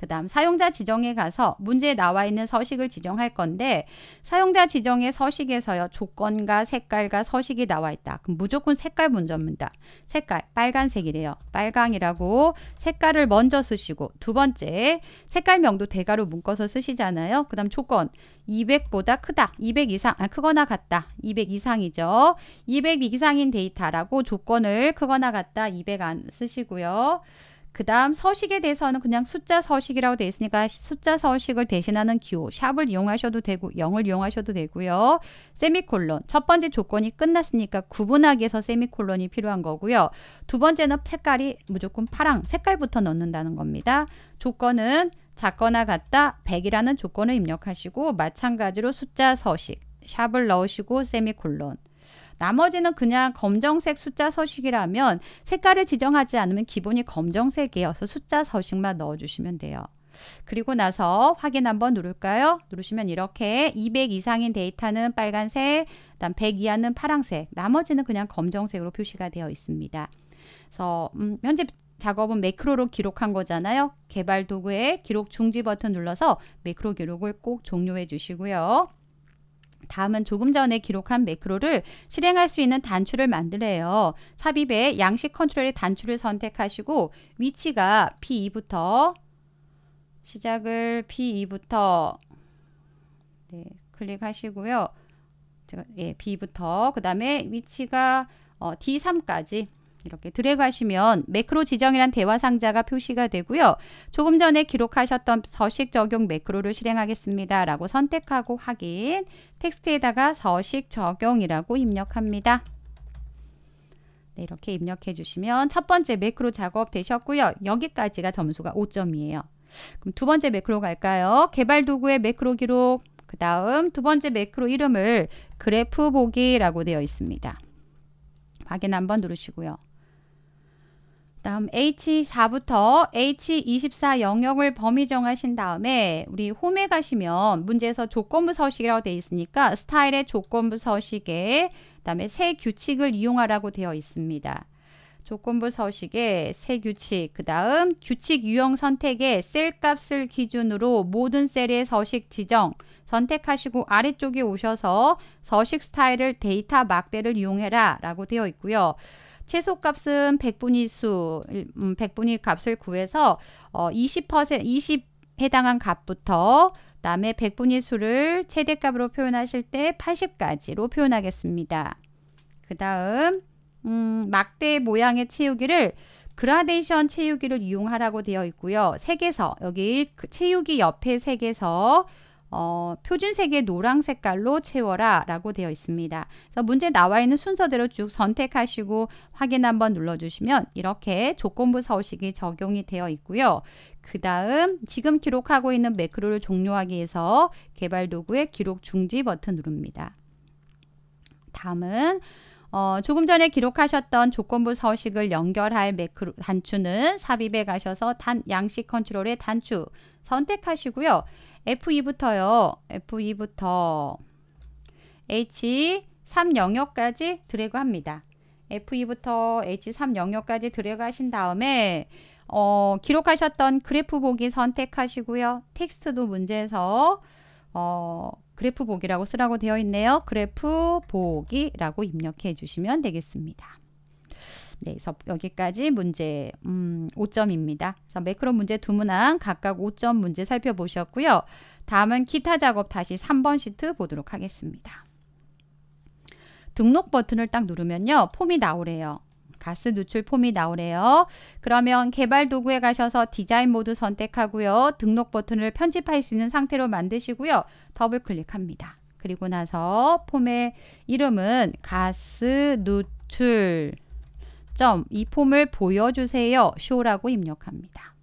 그 다음 사용자 지정에 가서 문제에 나와 있는 서식을 지정할 건데 사용자 지정의 서식에서요. 조건과 색깔과 서식이 나와 있다. 그럼 무조건 색깔 먼저 묻다. 색깔 빨간색이래요. 빨강이라고 색깔을 먼저 쓰시고 두 번째 색깔명도 대괄호 묶어서 쓰시잖아요. 그 다음 조건 200보다 크다. 200 이상, 아, 크거나 같다. 200 이상이죠. 200 이상인 데이터라고 조건을 크거나 같다. 200 안 쓰시고요. 그 다음 서식에 대해서는 그냥 숫자 서식이라고 되어 있으니까 숫자 서식을 대신하는 기호 샵을 이용하셔도 되고 0을 이용하셔도 되고요. 세미콜론 첫 번째 조건이 끝났으니까 구분하기 위해서 세미콜론이 필요한 거고요. 두 번째는 색깔이 무조건 파랑 색깔부터 넣는다는 겁니다. 조건은 작거나 같다 100이라는 조건을 입력하시고 마찬가지로 숫자 서식 샵을 넣으시고 세미콜론 나머지는 그냥 검정색 숫자 서식이라면 색깔을 지정하지 않으면 기본이 검정색이어서 숫자 서식만 넣어주시면 돼요. 그리고 나서 확인 한번 누를까요? 누르시면 이렇게 200 이상인 데이터는 빨간색, 그다음 100 이하는 파란색, 나머지는 그냥 검정색으로 표시가 되어 있습니다. 그래서 음, 현재 작업은 매크로로 기록한 거잖아요. 개발 도구에 기록 중지 버튼 눌러서 매크로 기록을 꼭 종료해 주시고요. 다음은 조금 전에 기록한 매크로를 실행할 수 있는 단추를 만들래요. 삽입에 양식 컨트롤의 단추를 선택하시고 위치가 P2부터 시작을 P2부터 네, 클릭하시고요. 제가 예, B부터 그 다음에 위치가 어, D3까지 이렇게 드래그하시면 매크로 지정이란 대화 상자가 표시가 되고요. 조금 전에 기록하셨던 서식 적용 매크로를 실행하겠습니다. 라고 선택하고 확인, 텍스트에다가 서식 적용이라고 입력합니다. 네, 이렇게 입력해 주시면 첫 번째 매크로 작업 되셨고요. 여기까지가 점수가 5점이에요. 그럼 두 번째 매크로 갈까요? 개발 도구의 매크로 기록, 그 다음 두 번째 매크로 이름을 그래프 보기라고 되어 있습니다. 확인 한번 누르시고요. 다음 H4부터 H24 영역을 범위 정하신 다음에 우리 홈에 가시면 문제에서 조건부 서식이라고 되어 있으니까 스타일의 조건부 서식에 그다음에 새 규칙을 이용하라고 되어 있습니다. 조건부 서식에 새 규칙, 그 다음 규칙 유형 선택에 셀 값을 기준으로 모든 셀의 서식 지정 선택하시고 아래쪽에 오셔서 서식 스타일을 데이터 막대를 이용해라 라고 되어 있고요. 최소값은 백분위 수, 음, 백분위 값을 구해서 어, 20%, 20 해당한 값부터 그다음에 백분위 수를 최대값으로 표현하실 때 80까지로 표현하겠습니다. 그 다음 음, 막대 모양의 채우기를 그라데이션 채우기를 이용하라고 되어 있고요. 색에서 여기 그 채우기 옆에 색에서 어, 표준색의 노랑 색깔로 채워라 라고 되어 있습니다. 그래서 문제 나와 있는 순서대로 쭉 선택하시고 확인 한번 눌러주시면 이렇게 조건부 서식이 적용이 되어 있고요. 그 다음 지금 기록하고 있는 매크로를 종료하기 위해서 개발 도구의 기록 중지 버튼 누릅니다. 다음은 어, 조금 전에 기록하셨던 조건부 서식을 연결할 매크로 단추는 삽입에 가셔서 단 양식 컨트롤의 단추 선택하시고요. F2부터요. F2부터 H3 영역까지 드래그 합니다. F2부터 H3 영역까지 드래그 하신 다음에 어, 기록하셨던 그래프 보기 선택하시고요. 텍스트도 문제에서 어, 그래프 보기라고 쓰라고 되어 있네요. 그래프 보기라고 입력해 주시면 되겠습니다. 네, 여기까지 문제 음, 5점입니다. 그래서 매크로 문제 두 문항 각각 5점 문제 살펴보셨고요. 다음은 기타 작업 다시 3번 시트 보도록 하겠습니다. 등록 버튼을 딱 누르면요. 폼이 나오래요. 가스 누출 폼이 나오래요. 그러면 개발 도구에 가셔서 디자인 모드 선택하고요. 등록 버튼을 편집할 수 있는 상태로 만드시고요. 더블 클릭합니다. 그리고 나서 폼의 이름은 가스 누출 점, 이 폼을 보여주세요. 쇼라고 입력합니다.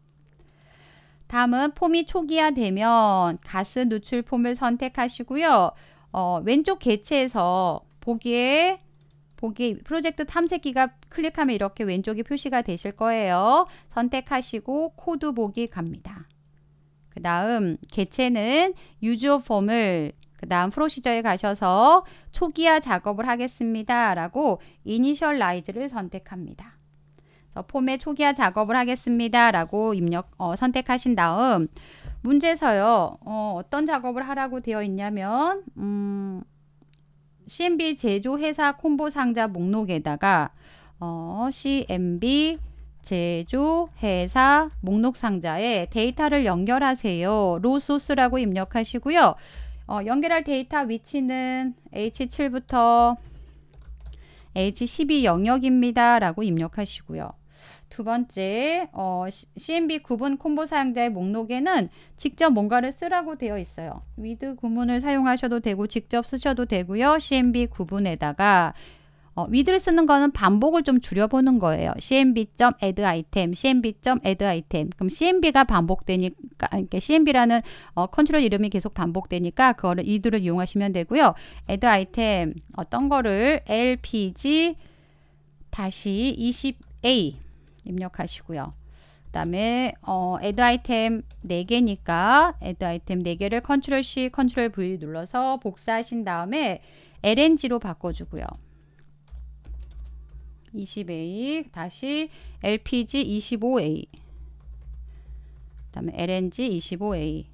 다음은 폼이 초기화되면 가스 누출 폼을 선택하시고요. 어, 왼쪽 개체에서 보기에 보기 프로젝트 탐색기가 클릭하면 이렇게 왼쪽에 표시가 되실 거예요. 선택하시고 코드 보기 갑니다. 그 다음 개체는 유저 폼을 그 다음 프로시저에 가셔서 초기화 작업을 하겠습니다. 라고 이니셜라이즈를 선택합니다. 폼에 초기화 작업을 하겠습니다. 라고 입력 어, 선택하신 다음 문제서요. 어, 떤 작업을 하라고 되어 있냐면 음, CMB 제조회사 콤보 상자 목록에다가 어, CMB 제조회사 목록 상자에 데이터를 연결하세요. 로 소스라고 입력하시고요. 어, 연결할 데이터 위치는 H7부터 H12 영역입니다. 라고 입력하시고요. 두 번째, 어, CMB 구분 콤보 사용자의 목록에는 직접 뭔가를 쓰라고 되어 있어요. 위드 구문을 사용하셔도 되고 직접 쓰셔도 되고요. CMB 구분에다가 어, 위드를 쓰는 거는 반복을 좀 줄여보는 거예요. cmb.add item, cmb.add item. 그럼 cmb가 반복되니까, 그러니 cmb라는 어, 컨트롤 이름이 계속 반복되니까 그거를 이두를 이용하시면 되고요. add item 어떤 거를 lpg 20a 입력하시고요. 그 다음에 어, add item 4개니까 add item 4개를 컨트롤 C, 컨트롤 V 눌러서 복사하신 다음에 lng로 바꿔주고요. 20A 다시 LPG 25A 그다음에 LNG 25A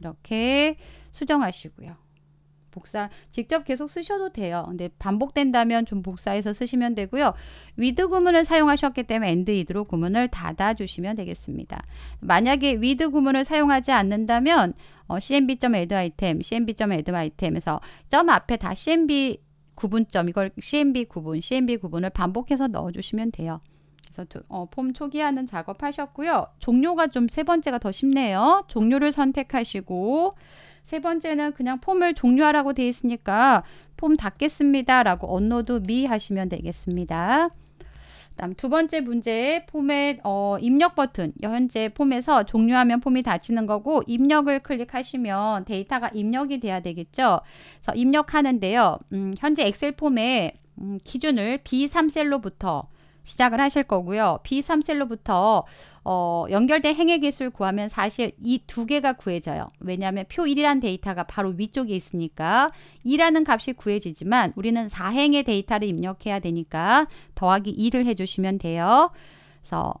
이렇게 수정하시고요. 복사 직접 계속 쓰셔도 돼요. 근데 반복된다면 좀 복사해서 쓰시면 되고요. 위드 구문을 사용하셨기 때문에 엔드 이드로 구문을 닫아 주시면 되겠습니다. 만약에 위드 구문을 사용하지 않는다면 어, cmb.add 아이템, cmb.add 아이템에서 점 앞에 다 cmb 구분점 이걸 CMB 구분, CMB 구분을 반복해서 넣어주시면 돼요. 그래서 두, 어, 폼 초기화는 작업하셨고요. 종료가 좀 세 번째가 더 쉽네요. 종료를 선택하시고 세 번째는 그냥 폼을 종료하라고 돼 있으니까 폼 닫겠습니다 라고 언노드 미 하시면 되겠습니다. 다음 두 번째 문제의 폼의 어, 입력 버튼 현재 폼에서 종료하면 폼이 닫히는 거고 입력을 클릭하시면 데이터가 입력이 돼야 되겠죠. 그래서 입력하는데요. 음, 현재 엑셀 폼의 음, 기준을 B3셀로부터 시작을 하실 거고요. B3셀로부터 어, 연결된 행의 개수를 구하면 사실 이 두 개가 구해져요. 왜냐하면 표 1이란 데이터가 바로 위쪽에 있으니까 2라는 값이 구해지지만 우리는 4행의 데이터를 입력해야 되니까 더하기 2를 해주시면 돼요. 그래서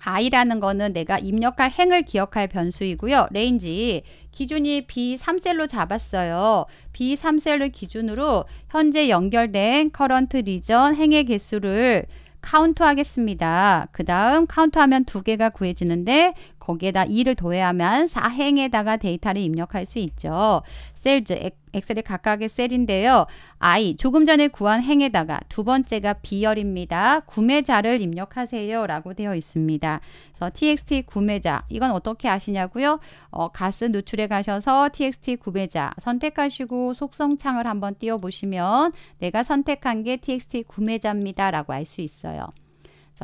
i라는 거는 내가 입력할 행을 기억할 변수이고요. 레인지 기준이 B3셀로 잡았어요. B3셀을 기준으로 현재 연결된 커런트 리전 행의 개수를 카운트 하겠습니다. 그 다음 카운트 하면 두 개가 구해지는데 거기에다 2를 더해하면 4행에다가 데이터를 입력할 수 있죠. 셀즈 엑셀의 각각의 셀인데요. I 조금 전에 구한 행에다가 두 번째가 B열입니다. 구매자를 입력하세요 라고 되어 있습니다. 그래서 txt 구매자 이건 어떻게 아시냐고요? 어, 가스 누출에 가셔서 txt 구매자 선택하시고 속성창을 한번 띄워보시면 내가 선택한 게 txt 구매자입니다 라고 알 수 있어요.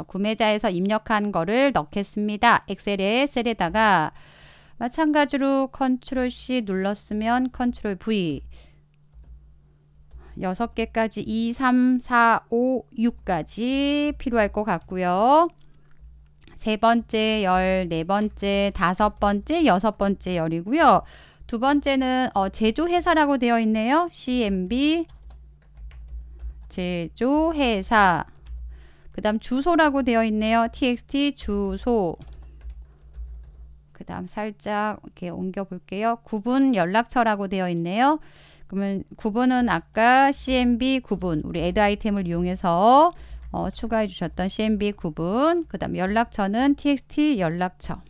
구매자에서 입력한 거를 넣겠습니다. 엑셀의 셀에다가 마찬가지로 컨트롤 C 눌렀으면 컨트롤 V 6개까지 2, 3, 4, 5, 6까지 필요할 것 같고요. 세 번째 열, 네 번째, 다섯 번째, 여섯 번째 열이고요. 두 번째는 어, 제조회사라고 되어 있네요. CMB 제조회사 그 다음 주소라고 되어 있네요. txt 주소 그 다음 살짝 이렇게 옮겨 볼게요. 구분 연락처라고 되어 있네요. 그러면 구분은 아까 CMB 구분 우리 애드 아이템을 이용해서 어, 추가해 주셨던 CMB 구분 그 다음 연락처는 txt 연락처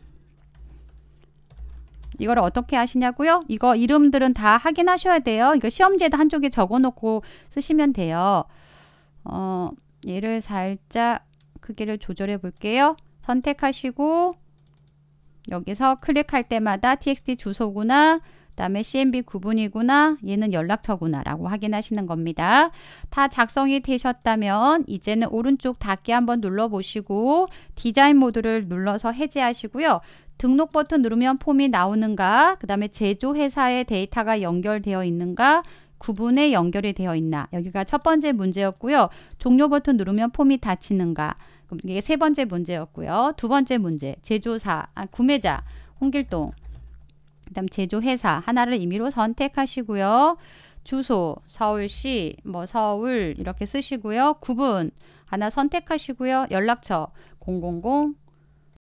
이걸 어떻게 하시냐고요? 이거 이름들은 다 확인하셔야 돼요. 이거 시험지에다 한쪽에 적어놓고 쓰시면 돼요. 어, 얘를 살짝 크기를 조절해 볼게요. 선택하시고 여기서 클릭할 때마다 txt 주소구나 그 다음에 cmb 구분이구나 얘는 연락처구나 라고 확인하시는 겁니다. 다 작성이 되셨다면 이제는 오른쪽 닫기 한번 눌러보시고 디자인 모드를 눌러서 해제하시고요. 등록 버튼 누르면 폼이 나오는가 그 다음에 제조회사의 데이터가 연결되어 있는가 구분에 연결이 되어 있나. 여기가 첫 번째 문제였고요. 종료 버튼 누르면 폼이 닫히는가. 그럼 이게 세 번째 문제였고요. 두 번째 문제. 제조사, 아, 구매자, 홍길동. 그다음 제조회사 하나를 임의로 선택하시고요. 주소 서울시 뭐 서울 이렇게 쓰시고요. 구분 하나 선택하시고요. 연락처 000